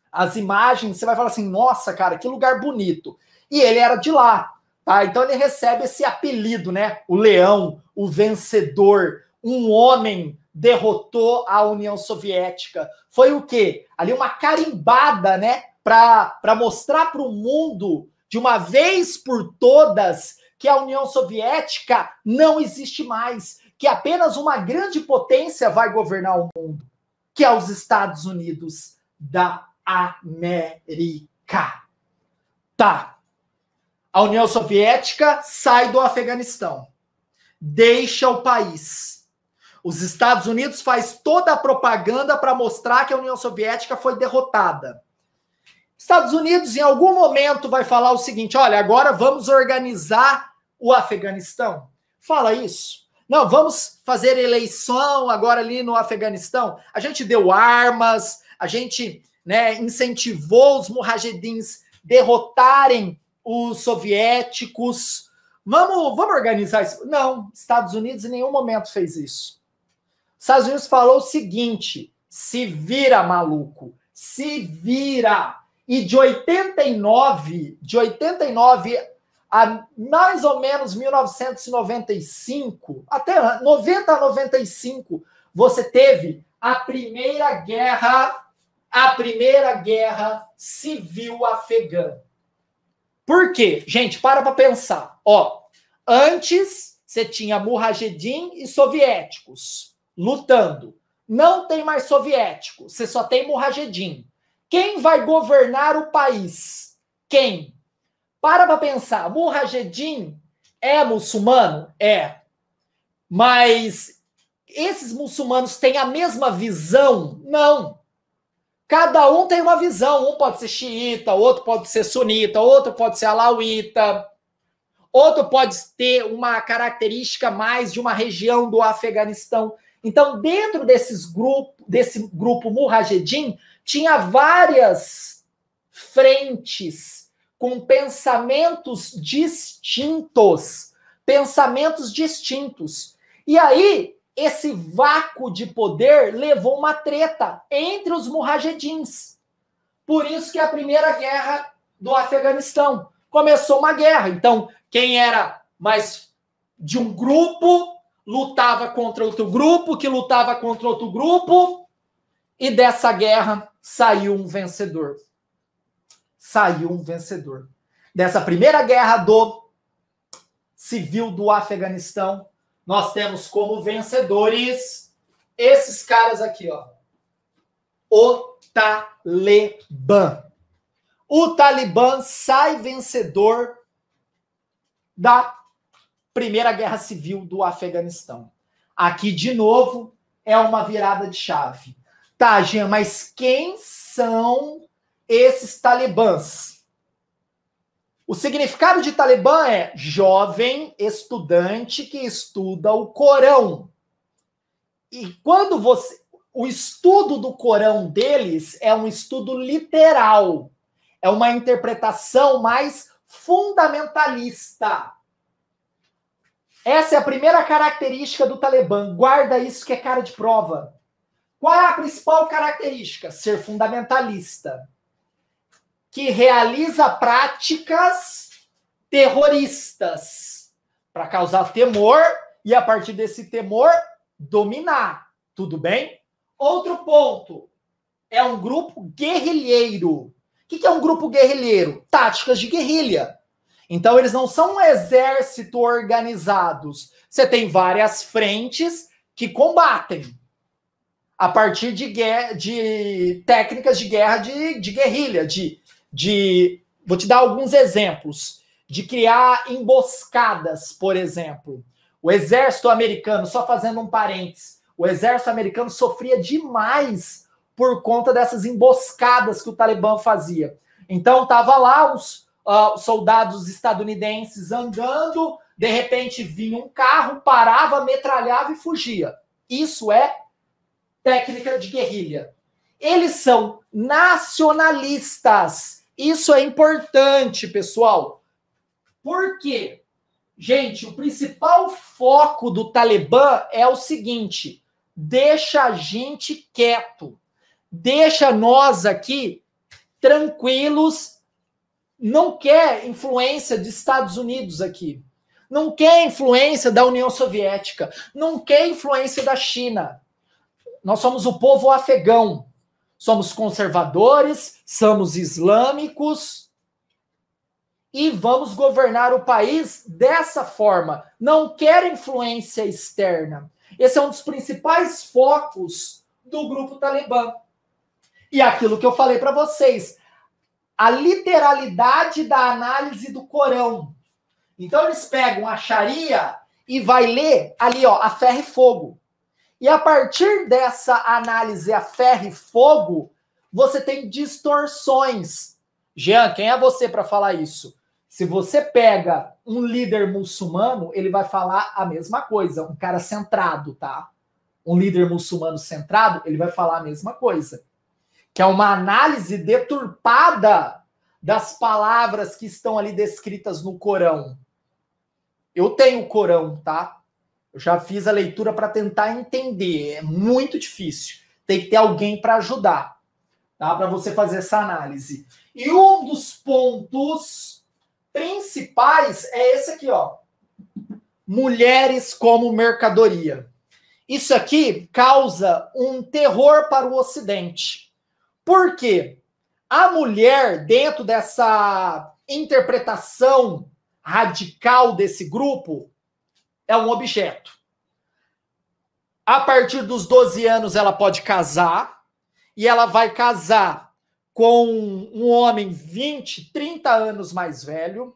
as imagens, você vai falar assim: nossa, cara, que lugar bonito. E ele era de lá. Tá? Então ele recebe esse apelido, né? O leão, o vencedor, um homem derrotou a União Soviética. Foi o quê? Ali uma carimbada, né? Para mostrar para o mundo, de uma vez por todas, que a União Soviética não existe mais, que apenas uma grande potência vai governar o mundo, que é os Estados Unidos da América. Tá a União Soviética sai do Afeganistão, deixa o país. Os Estados Unidos faz toda a propaganda para mostrar que a União Soviética foi derrotada. Estados Unidos em algum momento vai falar o seguinte: olha, agora vamos organizar o Afeganistão. Fala isso. Não, vamos fazer eleição agora ali no Afeganistão. A gente deu armas, a gente né, incentivou os mujahedins derrotarem os soviéticos. Vamos, vamos organizar isso. Não, Estados Unidos em nenhum momento fez isso. Estados Unidos falou o seguinte: se vira, maluco, se vira. E de 89, de 89 a mais ou menos 1995, até 90 a 95, você teve a primeira guerra, a primeira guerra civil afegã. Por quê? Gente, para para pensar. Ó, antes você tinha Murrajedin e soviéticos lutando. Não tem mais soviético, você só tem Murrajedin. Quem vai governar o país? Quem? Para para pensar. Murrajedin é muçulmano? É. Mas esses muçulmanos têm a mesma visão? Não. Cada um tem uma visão. Um pode ser xiita, outro pode ser sunita, outro pode ser alauíta, outro pode ter uma característica mais de uma região do Afeganistão. Então, dentro desses grupo, desse grupo Mujahedin, tinha várias frentes com pensamentos distintos, pensamentos distintos. E aí, esse vácuo de poder levou uma treta entre os murrajedins. Por isso que a primeira guerra do Afeganistão começou uma guerra. Então, quem era mais de um grupo lutava contra outro grupo, que lutava contra outro grupo, e dessa guerra saiu um vencedor. Saiu um vencedor. Dessa primeira guerra do civil do Afeganistão, nós temos como vencedores esses caras aqui, ó. O Talibã. O Talibã sai vencedor da Primeira Guerra Civil do Afeganistão. Aqui, de novo, é uma virada de chave. Tá, Jean, mas quem são esses talibãs? O significado de Talibã é jovem estudante que estuda o Corão. E quando você. O estudo do Corão deles é um estudo literal, é uma interpretação mais fundamentalista. Essa é a primeira característica do Talibã. Guarda isso que é cara de prova. Qual é a principal característica? Ser fundamentalista que realiza práticas terroristas para causar temor e a partir desse temor dominar, tudo bem? Outro ponto é um grupo guerrilheiro. O que é um grupo guerrilheiro? Táticas de guerrilha. Então eles não são um exército organizados. Você tem várias frentes que combatem a partir de, guerra, de técnicas de guerra de, de guerrilha, de de. Vou te dar alguns exemplos. De criar emboscadas, por exemplo. O exército americano, só fazendo um parênteses, o exército americano sofria demais por conta dessas emboscadas que o Talibã fazia. Então, tava lá os uh, ah, soldados estadunidenses andando, de repente vinha um carro, parava, metralhava e fugia. Isso é técnica de guerrilha. Eles são nacionalistas. Isso é importante, pessoal. Por quê? Gente, o principal foco do Talibã é o seguinte: deixa a gente quieto, deixa nós aqui tranquilos, não quer influência de Estados Unidos aqui, não quer influência da União Soviética, não quer influência da China. Nós somos o povo afegão, somos conservadores, somos islâmicos e vamos governar o país dessa forma. Não quer influência externa. Esse é um dos principais focos do grupo Talibã. E aquilo que eu falei para vocês, a literalidade da análise do Corão. Então eles pegam a Sharia e vai ler ali, ó, a ferro e fogo. E a partir dessa análise a ferro e fogo, você tem distorções. Jean, quem é você para falar isso? Se você pega um líder muçulmano, ele vai falar a mesma coisa, um cara centrado, tá? Um líder muçulmano centrado, ele vai falar a mesma coisa. Que é uma análise deturpada das palavras que estão ali descritas no Corão. Eu tenho o Corão, tá? Eu já fiz a leitura para tentar entender. É muito difícil. Tem que ter alguém para ajudar, tá? Para você fazer essa análise. E um dos pontos principais é esse aqui, ó. Mulheres como mercadoria. Isso aqui causa um terror para o Ocidente. Por quê? A mulher, dentro dessa interpretação radical desse grupo, é um objeto. A partir dos 12 anos, ela pode casar, e ela vai casar com um homem 20, 30 anos mais velho.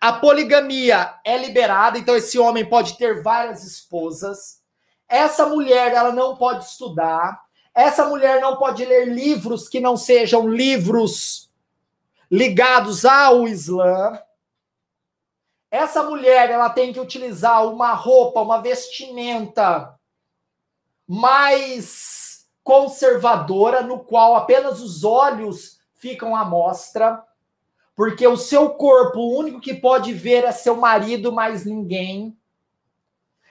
A poligamia é liberada, então esse homem pode ter várias esposas. Essa mulher, ela não pode estudar. Essa mulher não pode ler livros que não sejam livros ligados ao Islã. Essa mulher, ela tem que utilizar uma roupa, uma vestimenta mais conservadora, no qual apenas os olhos ficam à mostra, porque o seu corpo, o único que pode ver é seu marido, mais ninguém.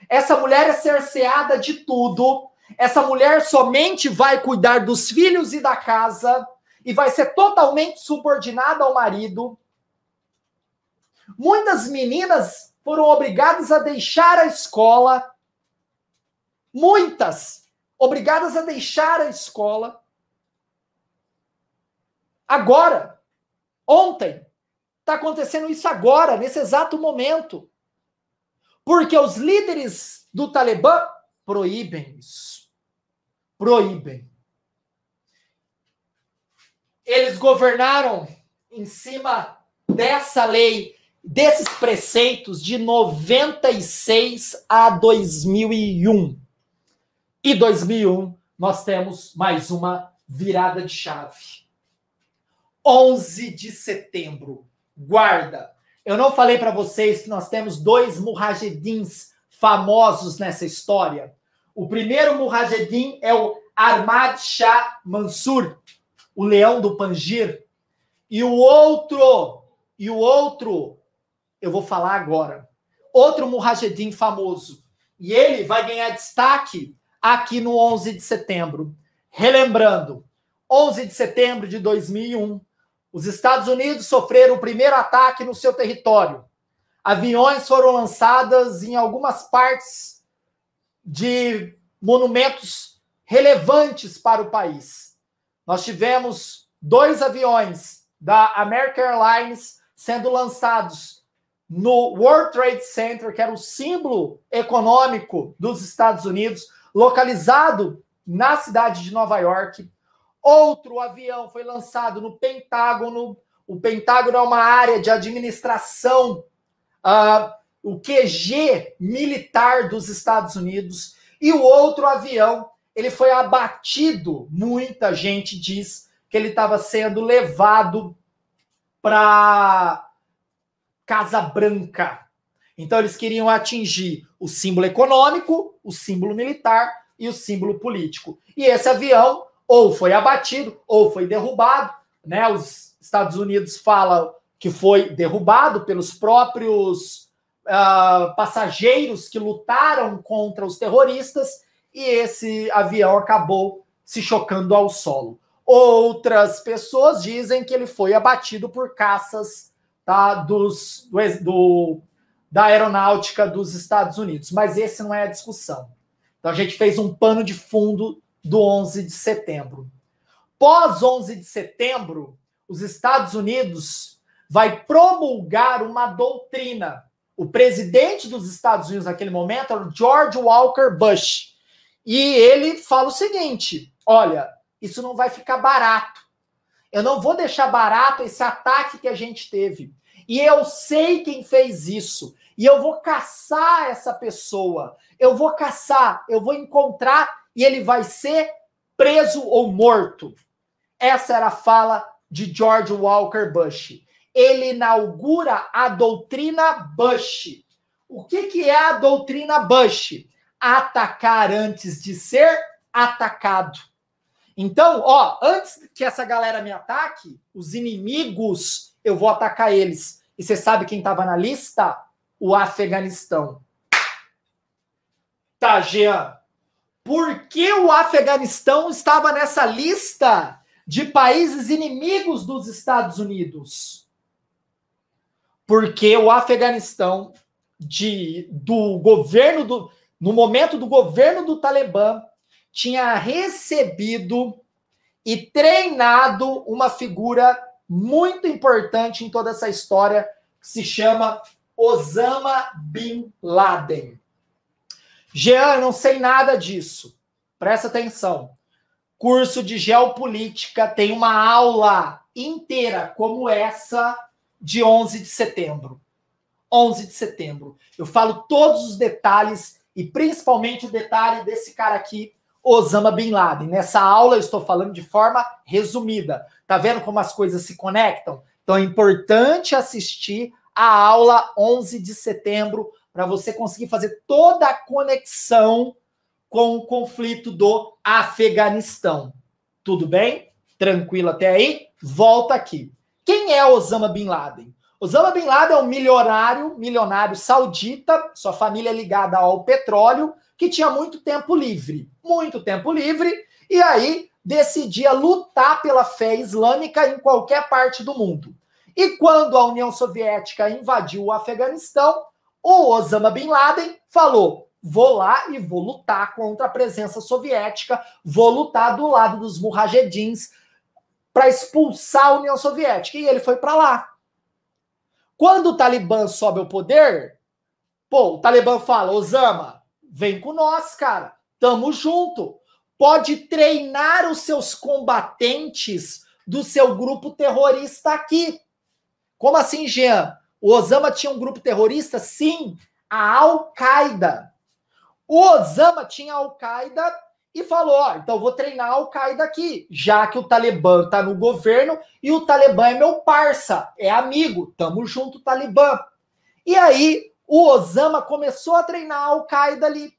Essa mulher é cerceada de tudo. Essa mulher somente vai cuidar dos filhos e da casa e vai ser totalmente subordinada ao marido. Muitas meninas foram obrigadas a deixar a escola. Muitas obrigadas a deixar a escola. Agora, ontem, está acontecendo isso agora, nesse exato momento. Porque os líderes do Talibã proíbem isso. Proíbem. Eles governaram em cima dessa lei desses preceitos de 96 a 2001. E 2001 nós temos mais uma virada de chave. 11 de setembro. Guarda. Eu não falei para vocês que nós temos dois murrajedins famosos nessa história. O primeiro murrajedim é o Ahmad Shah Mansur, o leão do Panjir, e o outro, e o outro eu vou falar agora. Outro Mujahedin famoso. E ele vai ganhar destaque aqui no 11 de setembro. Relembrando, 11 de setembro de 2001, os Estados Unidos sofreram o primeiro ataque no seu território. Aviões foram lançados em algumas partes de monumentos relevantes para o país. Nós tivemos dois aviões da American Airlines sendo lançados no World Trade Center, que era o símbolo econômico dos Estados Unidos, localizado na cidade de Nova York. Outro avião foi lançado no Pentágono. O Pentágono é uma área de administração, uh, o QG militar dos Estados Unidos. E o outro avião, ele foi abatido. Muita gente diz que ele estava sendo levado para Casa Branca. Então eles queriam atingir o símbolo econômico, o símbolo militar e o símbolo político. E esse avião ou foi abatido ou foi derrubado, né? Os Estados Unidos falam que foi derrubado pelos próprios uh, passageiros que lutaram contra os terroristas e esse avião acabou se chocando ao solo. Outras pessoas dizem que ele foi abatido por caças tá? Dos, do, do, da aeronáutica dos Estados Unidos. Mas esse não é a discussão. Então a gente fez um pano de fundo do 11 de setembro. Pós 11 de setembro, os Estados Unidos vai promulgar uma doutrina. O presidente dos Estados Unidos naquele momento era o George Walker Bush. E ele fala o seguinte: olha, isso não vai ficar barato. Eu não vou deixar barato esse ataque que a gente teve. E eu sei quem fez isso. E eu vou caçar essa pessoa. Eu vou caçar, eu vou encontrar e ele vai ser preso ou morto. Essa era a fala de George Walker Bush. Ele inaugura a doutrina Bush. O que, que é a doutrina Bush? Atacar antes de ser atacado. Então, ó, antes que essa galera me ataque, os inimigos, eu vou atacar eles. E você sabe quem estava na lista? O Afeganistão. Tá, Jean. Por que o Afeganistão estava nessa lista de países inimigos dos Estados Unidos? Porque o Afeganistão de, do governo do no momento do governo do Talibã tinha recebido e treinado uma figura muito importante em toda essa história, que se chama Osama Bin Laden. Jean, eu não sei nada disso. Presta atenção. Curso de geopolítica tem uma aula inteira como essa de 11 de setembro. 11 de setembro. Eu falo todos os detalhes e principalmente o detalhe desse cara aqui Osama Bin Laden. Nessa aula eu estou falando de forma resumida. Tá vendo como as coisas se conectam? Então é importante assistir a aula 11 de setembro para você conseguir fazer toda a conexão com o conflito do Afeganistão. Tudo bem? Tranquilo até aí? Volta aqui. Quem é Osama Bin Laden? Osama Bin Laden é um milionário, milionário saudita, sua família é ligada ao petróleo, que tinha muito tempo livre, muito tempo livre, e aí decidia lutar pela fé islâmica em qualquer parte do mundo. E quando a União Soviética invadiu o Afeganistão, o Osama Bin Laden falou: vou lá e vou lutar contra a presença soviética, vou lutar do lado dos mujahedins para expulsar a União Soviética. E ele foi para lá. Quando o Talibã sobe ao poder, pô, o Talibã fala: Osama, Vem com nós, cara. Tamo junto. Pode treinar os seus combatentes do seu grupo terrorista aqui. Como assim, Jean? O Osama tinha um grupo terrorista? Sim, a Al-Qaeda. O Osama tinha Al-Qaeda e falou: ó, então vou treinar a Al-Qaeda aqui, já que o Talibã tá no governo e o Talibã é meu parça, é amigo, tamo junto, Talibã. E aí o Osama começou a treinar o Al-Qaeda ali.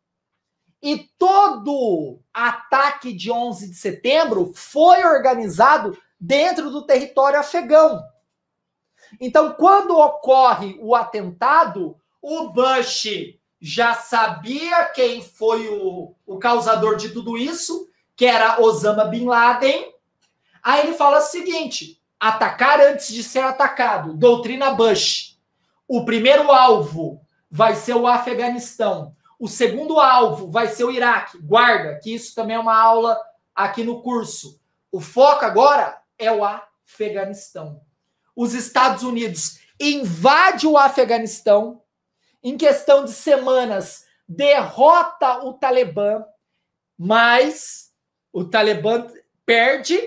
E todo ataque de 11 de setembro foi organizado dentro do território afegão. Então, quando ocorre o atentado, o Bush já sabia quem foi o, o causador de tudo isso, que era Osama Bin Laden. Aí ele fala o seguinte: atacar antes de ser atacado, doutrina Bush. O primeiro alvo vai ser o Afeganistão. O segundo alvo vai ser o Iraque. Guarda que isso também é uma aula aqui no curso. O foco agora é o Afeganistão. Os Estados Unidos invade o Afeganistão, em questão de semanas derrota o Talibã, mas o Talibã perde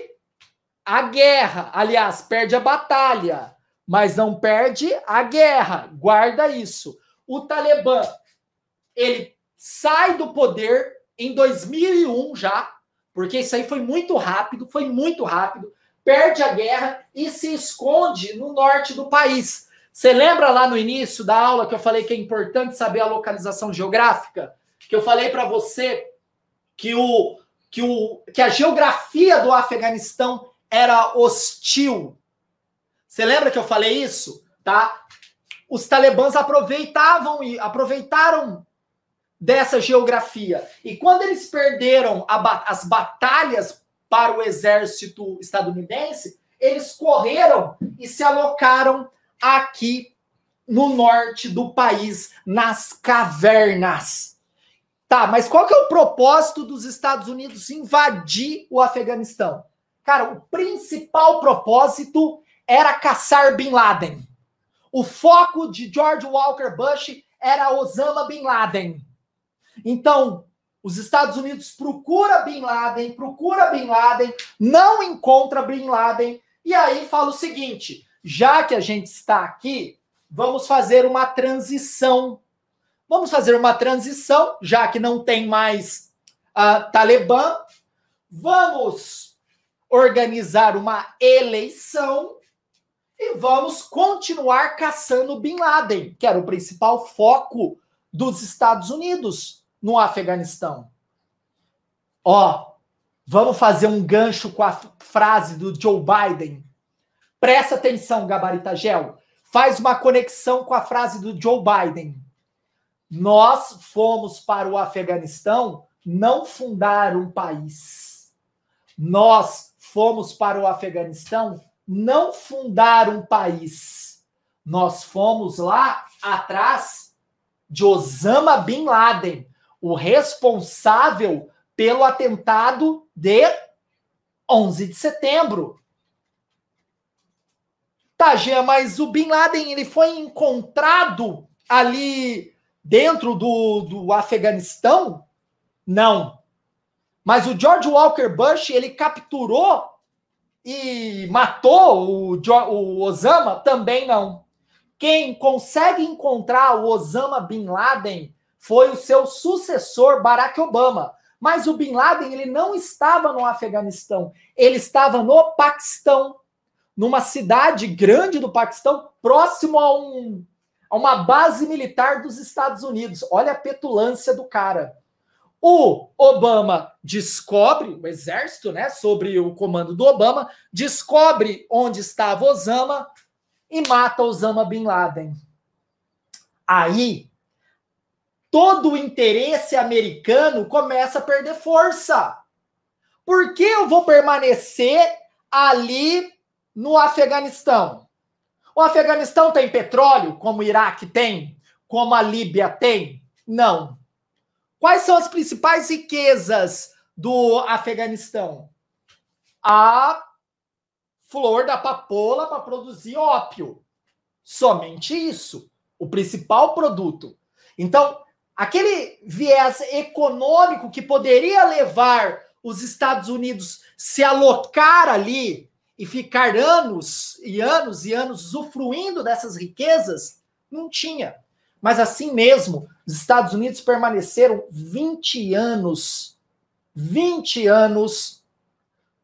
a guerra, aliás, perde a batalha mas não perde a guerra. Guarda isso. O Talibã, ele sai do poder em 2001 já, porque isso aí foi muito rápido, foi muito rápido. Perde a guerra e se esconde no norte do país. Você lembra lá no início da aula que eu falei que é importante saber a localização geográfica? Que eu falei para você que, o, que, o, que a geografia do Afeganistão era hostil você lembra que eu falei isso? Tá? Os talebãs aproveitavam e aproveitaram dessa geografia. E quando eles perderam as batalhas para o exército estadunidense, eles correram e se alocaram aqui no norte do país, nas cavernas. Tá, mas qual que é o propósito dos Estados Unidos invadir o Afeganistão? Cara, o principal propósito era caçar Bin Laden. O foco de George Walker Bush era Osama Bin Laden. Então, os Estados Unidos procura Bin Laden, procura Bin Laden, não encontra Bin Laden e aí fala o seguinte: já que a gente está aqui, vamos fazer uma transição. Vamos fazer uma transição, já que não tem mais uh, Talibã. Vamos organizar uma eleição e vamos continuar caçando Bin Laden, que era o principal foco dos Estados Unidos no Afeganistão. Ó, vamos fazer um gancho com a frase do Joe Biden. Presta atenção, Gabaritagel. Faz uma conexão com a frase do Joe Biden. Nós fomos para o Afeganistão não fundar um país. Nós fomos para o Afeganistão não fundar um país. Nós fomos lá atrás de Osama Bin Laden, o responsável pelo atentado de 11 de setembro. Tá, Jean, mas o Bin Laden ele foi encontrado ali dentro do, do Afeganistão? Não. Mas o George Walker Bush ele capturou e matou o, o Osama, também não. Quem consegue encontrar o Osama Bin Laden foi o seu sucessor Barack Obama. Mas o Bin Laden ele não estava no Afeganistão, ele estava no Paquistão, numa cidade grande do Paquistão, próximo a, um, a uma base militar dos Estados Unidos. Olha a petulância do cara. O Obama descobre, o exército, né, sobre o comando do Obama, descobre onde estava Osama e mata Osama Bin Laden. Aí, todo o interesse americano começa a perder força. Por que eu vou permanecer ali no Afeganistão? O Afeganistão tem petróleo, como o Iraque tem, como a Líbia tem? Não Quais são as principais riquezas do Afeganistão? A flor da papoula para produzir ópio. Somente isso. O principal produto. Então, aquele viés econômico que poderia levar os Estados Unidos se alocar ali e ficar anos e anos e anos usufruindo dessas riquezas, não tinha. Mas assim mesmo, os Estados Unidos permaneceram 20 anos, 20 anos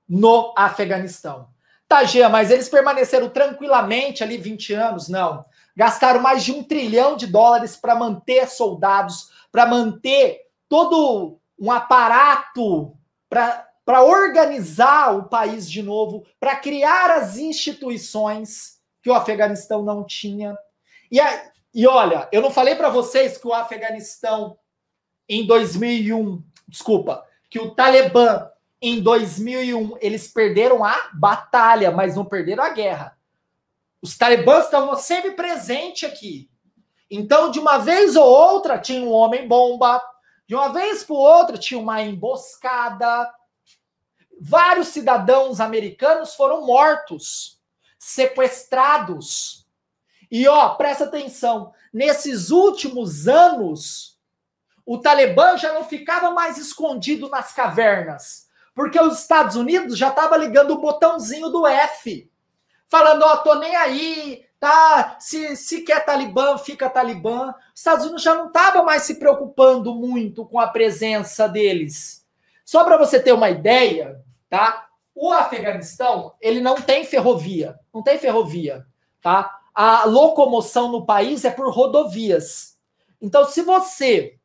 no Afeganistão. Tá, Gia, mas eles permaneceram tranquilamente ali 20 anos? Não. Gastaram mais de um trilhão de dólares para manter soldados, para manter todo um aparato para organizar o país de novo, para criar as instituições que o Afeganistão não tinha. E, e olha, eu não falei para vocês que o Afeganistão em 2001, desculpa, que o Talibã em 2001 eles perderam a batalha, mas não perderam a guerra. Os talibãs estavam sempre presentes aqui. Então, de uma vez ou outra, tinha um homem-bomba, de uma vez por outra, tinha uma emboscada. Vários cidadãos americanos foram mortos, sequestrados e ó, presta atenção, nesses últimos anos, o Talibã já não ficava mais escondido nas cavernas, porque os Estados Unidos já estava ligando o botãozinho do F, falando, ó, tô nem aí, tá? Se, se quer Talibã, fica Talibã. Os Estados Unidos já não estava mais se preocupando muito com a presença deles. Só para você ter uma ideia, tá? O Afeganistão, ele não tem ferrovia, não tem ferrovia, tá? a locomoção no país é por rodovias. Então, se você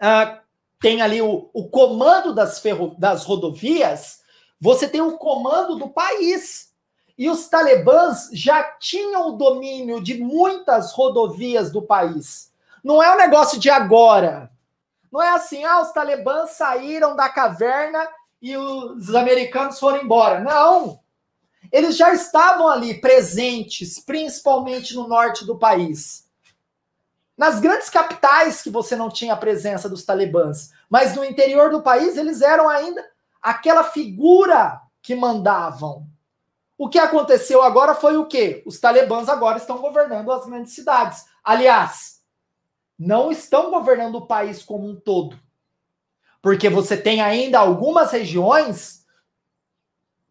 ah, tem ali o, o comando das, ferro, das rodovias, você tem o comando do país. E os talebãs já tinham o domínio de muitas rodovias do país. Não é um negócio de agora. Não é assim, ah, os talebãs saíram da caverna e os americanos foram embora. Não! eles já estavam ali presentes, principalmente no norte do país. Nas grandes capitais que você não tinha a presença dos talibãs, mas no interior do país eles eram ainda aquela figura que mandavam. O que aconteceu agora foi o quê? Os talibãs agora estão governando as grandes cidades. Aliás, não estão governando o país como um todo. Porque você tem ainda algumas regiões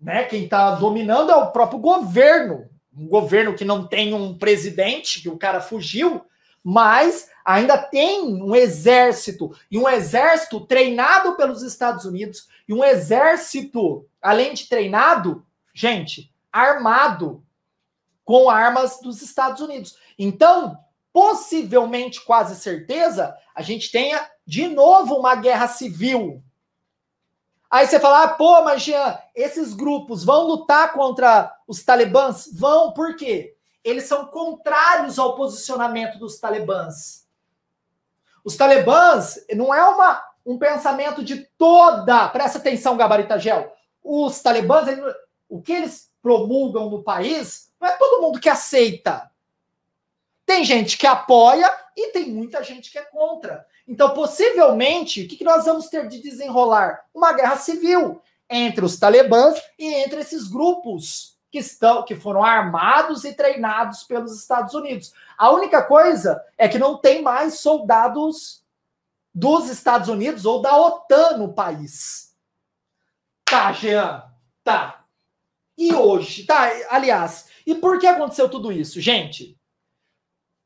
né? Quem está dominando é o próprio governo. Um governo que não tem um presidente, que o cara fugiu, mas ainda tem um exército, e um exército treinado pelos Estados Unidos, e um exército, além de treinado, gente, armado com armas dos Estados Unidos. Então, possivelmente, quase certeza, a gente tenha de novo uma guerra civil Aí você fala, ah, pô, mas Jean, esses grupos vão lutar contra os talibãs? Vão, por quê? Eles são contrários ao posicionamento dos talibãs. Os talibãs não é uma, um pensamento de toda. Presta atenção, Gabarita Gel. Os talibãs, ele, o que eles promulgam no país, não é todo mundo que aceita. Tem gente que apoia e tem muita gente que é contra. Então, possivelmente, o que nós vamos ter de desenrolar? Uma guerra civil entre os talibãs e entre esses grupos que estão, que foram armados e treinados pelos Estados Unidos. A única coisa é que não tem mais soldados dos Estados Unidos ou da OTAN no país. Tá, Jean, tá. E hoje, tá, aliás, e por que aconteceu tudo isso, gente?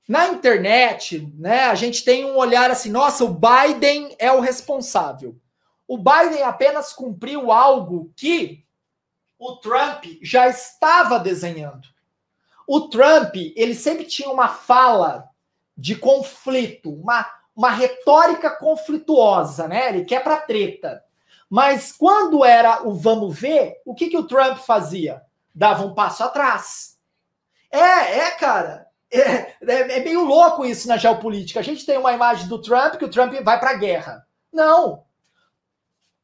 Na internet, né, a gente tem um olhar assim, nossa, o Biden é o responsável. O Biden apenas cumpriu algo que o Trump já estava desenhando. O Trump, ele sempre tinha uma fala de conflito, uma, uma retórica conflituosa, né? Ele quer para treta. Mas quando era o vamos ver, o que, que o Trump fazia? Dava um passo atrás. É, é, cara. É, é, é, meio louco isso na geopolítica. A gente tem uma imagem do Trump que o Trump vai para a guerra. Não.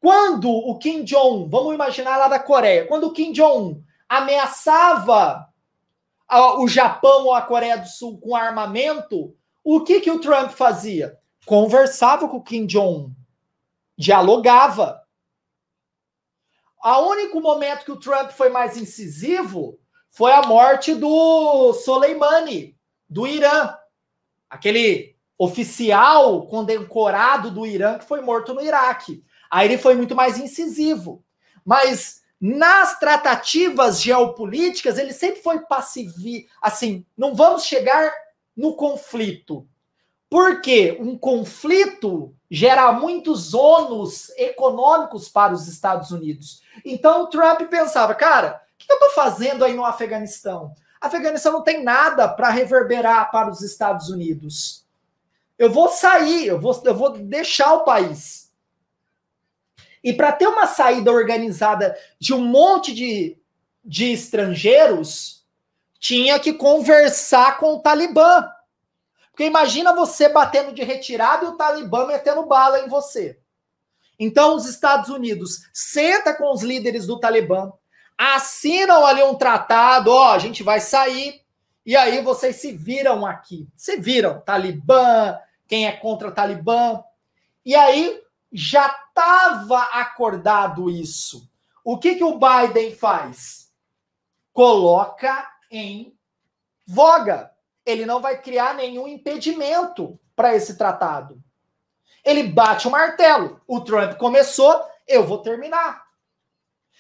Quando o Kim Jong, vamos imaginar lá da Coreia, quando o Kim Jong ameaçava a, o Japão ou a Coreia do Sul com armamento, o que que o Trump fazia? Conversava com o Kim Jong, dialogava. O único momento que o Trump foi mais incisivo foi a morte do Soleimani, do Irã, aquele oficial condecorado do Irã que foi morto no Iraque. Aí ele foi muito mais incisivo. Mas nas tratativas geopolíticas, ele sempre foi passivo. Assim, não vamos chegar no conflito. Porque um conflito gera muitos ônus econômicos para os Estados Unidos. Então o Trump pensava, cara, o que eu estou fazendo aí no Afeganistão? Afeganistão não tem nada para reverberar para os Estados Unidos. Eu vou sair, eu vou, eu vou deixar o país. E para ter uma saída organizada de um monte de, de estrangeiros, tinha que conversar com o Talibã. Porque imagina você batendo de retirada e o Talibã metendo bala em você. Então, os Estados Unidos senta com os líderes do Talibã, assinam ali um tratado, ó, a gente vai sair, e aí vocês se viram aqui. Se viram, Talibã, quem é contra Talibã. E aí já estava acordado isso. O que, que o Biden faz? Coloca em voga. Ele não vai criar nenhum impedimento para esse tratado. Ele bate o martelo. O Trump começou, eu vou terminar.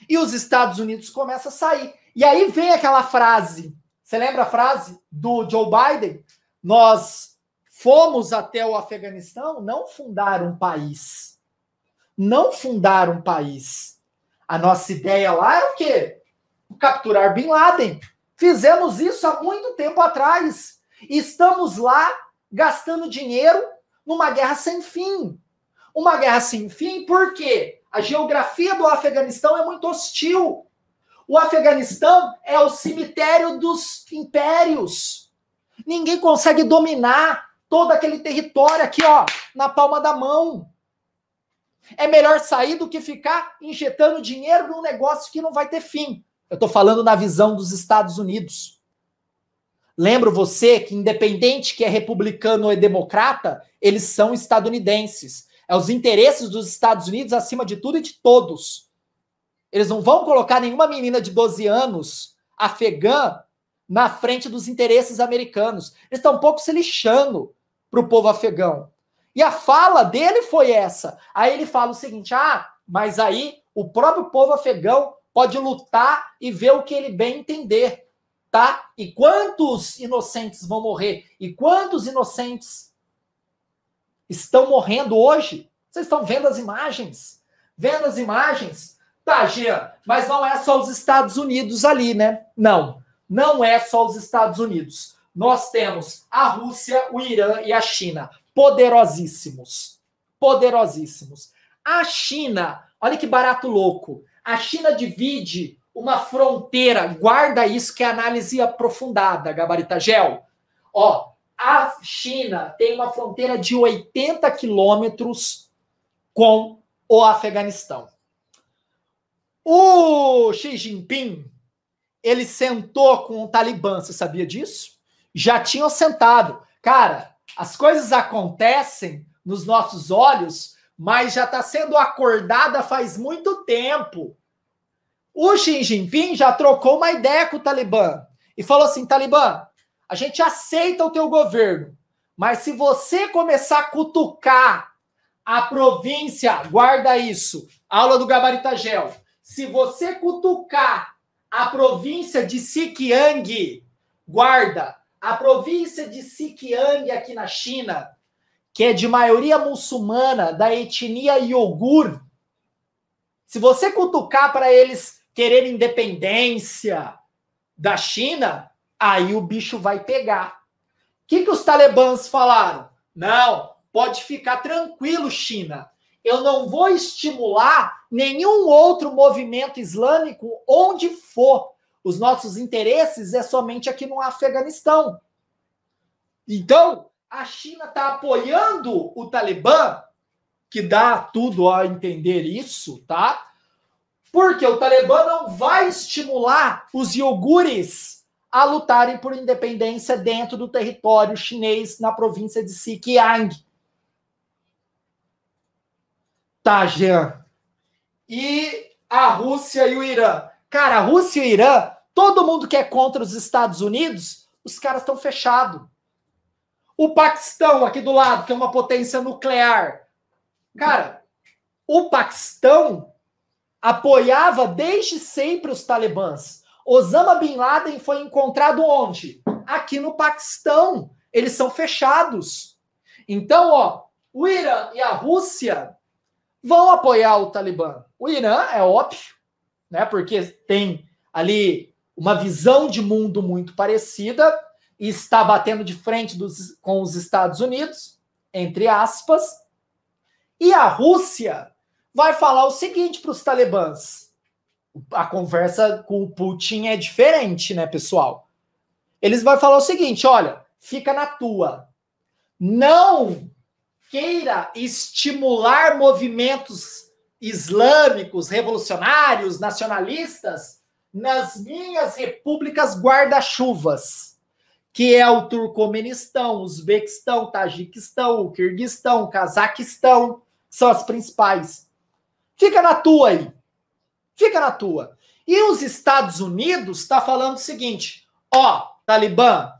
E os Estados Unidos começa a sair. E aí vem aquela frase. Você lembra a frase do Joe Biden? Nós fomos até o Afeganistão não fundar um país. Não fundar um país. A nossa ideia lá era o quê? Capturar Bin Laden. Fizemos isso há muito tempo atrás. Estamos lá gastando dinheiro numa guerra sem fim. Uma guerra sem fim, por quê? A geografia do Afeganistão é muito hostil. O Afeganistão é o cemitério dos impérios. Ninguém consegue dominar todo aquele território aqui, ó, na palma da mão. É melhor sair do que ficar injetando dinheiro num negócio que não vai ter fim. Eu estou falando na visão dos Estados Unidos. Lembro você que, independente que é republicano ou é democrata, eles são estadunidenses. É os interesses dos Estados Unidos acima de tudo e de todos. Eles não vão colocar nenhuma menina de 12 anos afegã na frente dos interesses americanos. Eles estão um pouco se lixando para o povo afegão. E a fala dele foi essa. Aí ele fala o seguinte: ah, mas aí o próprio povo afegão pode lutar e ver o que ele bem entender, tá? E quantos inocentes vão morrer? E quantos inocentes estão morrendo hoje. Vocês estão vendo as imagens? Vendo as imagens? Tá, Jean, mas não é só os Estados Unidos ali, né? Não, não é só os Estados Unidos. Nós temos a Rússia, o Irã e a China, poderosíssimos, poderosíssimos. A China, olha que barato louco. A China divide uma fronteira, guarda isso que é análise aprofundada, Gabarita Gel. Ó, a China tem uma fronteira de 80 quilômetros com o Afeganistão. O Xi Jinping, ele sentou com o Talibã, você sabia disso? Já tinham sentado. Cara, as coisas acontecem nos nossos olhos, mas já está sendo acordada faz muito tempo. O Xi Jinping já trocou uma ideia com o Talibã e falou assim: Talibã, a gente aceita o teu governo, mas se você começar a cutucar a província, guarda isso, aula do Gabaritagel. Se você cutucar a província de Sikiang, guarda, a província de Sikiang aqui na China, que é de maioria muçulmana, da etnia iogur, se você cutucar para eles quererem independência da China, aí o bicho vai pegar. O que, que os talebãs falaram? Não, pode ficar tranquilo, China. Eu não vou estimular nenhum outro movimento islâmico onde for. Os nossos interesses é somente aqui no Afeganistão. Então, a China está apoiando o Talibã, que dá tudo a entender isso, tá? Porque o Talibã não vai estimular os iogures a lutarem por independência dentro do território chinês na província de Sikiang. Tá, Jean. E a Rússia e o Irã. Cara, a Rússia e o Irã, todo mundo que é contra os Estados Unidos, os caras estão fechados. O Paquistão, aqui do lado, que é uma potência nuclear. Cara, o Paquistão apoiava desde sempre os talibãs. Osama Bin Laden foi encontrado onde? Aqui no Paquistão. Eles são fechados. Então, ó, o Irã e a Rússia vão apoiar o Talibã. O Irã é óbvio, né? Porque tem ali uma visão de mundo muito parecida e está batendo de frente dos, com os Estados Unidos, entre aspas. E a Rússia vai falar o seguinte para os talibãs: a conversa com o Putin é diferente, né, pessoal? Eles vão falar o seguinte: olha, fica na tua. Não queira estimular movimentos islâmicos, revolucionários, nacionalistas nas minhas repúblicas guarda-chuvas, que é o Turcomenistão, Uzbequistão, Tajiquistão, o Kirguistão, Cazaquistão, são as principais. Fica na tua aí. Fica na tua. E os Estados Unidos está falando o seguinte: ó, Talibã,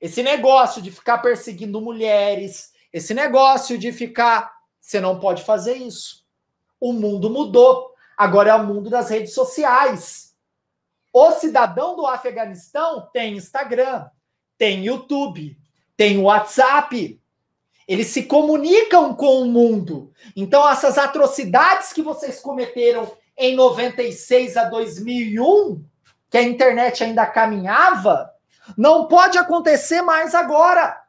esse negócio de ficar perseguindo mulheres, esse negócio de ficar. Você não pode fazer isso. O mundo mudou. Agora é o mundo das redes sociais. O cidadão do Afeganistão tem Instagram, tem YouTube, tem WhatsApp. Eles se comunicam com o mundo. Então, essas atrocidades que vocês cometeram em 96 a 2001, que a internet ainda caminhava, não pode acontecer mais agora.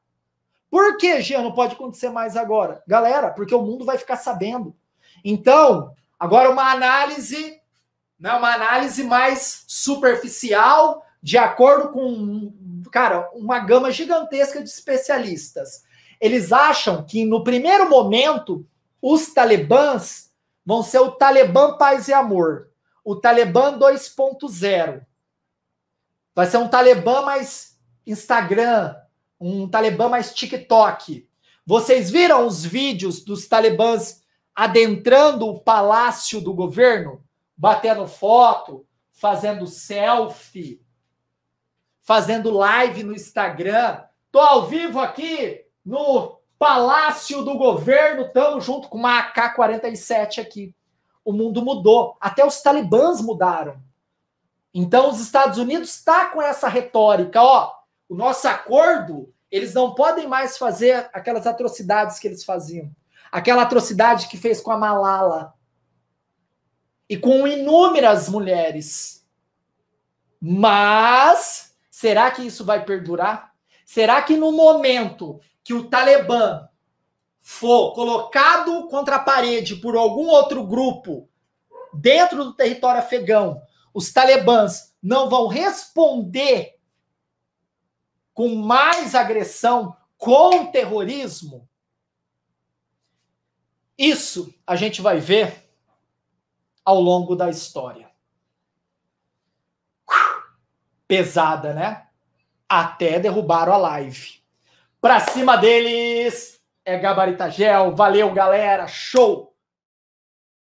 Por que, Jean, não pode acontecer mais agora? Galera, porque o mundo vai ficar sabendo. Então, agora uma análise, né, uma análise mais superficial, de acordo com, cara, uma gama gigantesca de especialistas. Eles acham que no primeiro momento os talibãs vão ser o Talibã Paz e Amor, o Talibã 2.0. Vai ser um Talibã mais Instagram, um Talibã mais TikTok. Vocês viram os vídeos dos talibãs adentrando o palácio do governo, batendo foto, fazendo selfie, fazendo live no Instagram. Tô ao vivo aqui no Palácio do Governo, tamo junto com uma AK-47 aqui. O mundo mudou, até os talibãs mudaram. Então os Estados Unidos está com essa retórica, ó, o nosso acordo, eles não podem mais fazer aquelas atrocidades que eles faziam. Aquela atrocidade que fez com a Malala e com inúmeras mulheres. Mas será que isso vai perdurar? Será que no momento que o Talibã for colocado contra a parede por algum outro grupo dentro do território afegão, os talibãs não vão responder com mais agressão com terrorismo? Isso a gente vai ver ao longo da história. Pesada, né? Até derrubaram a live. Pra cima deles é Gabarita Gel. Valeu, galera. Show!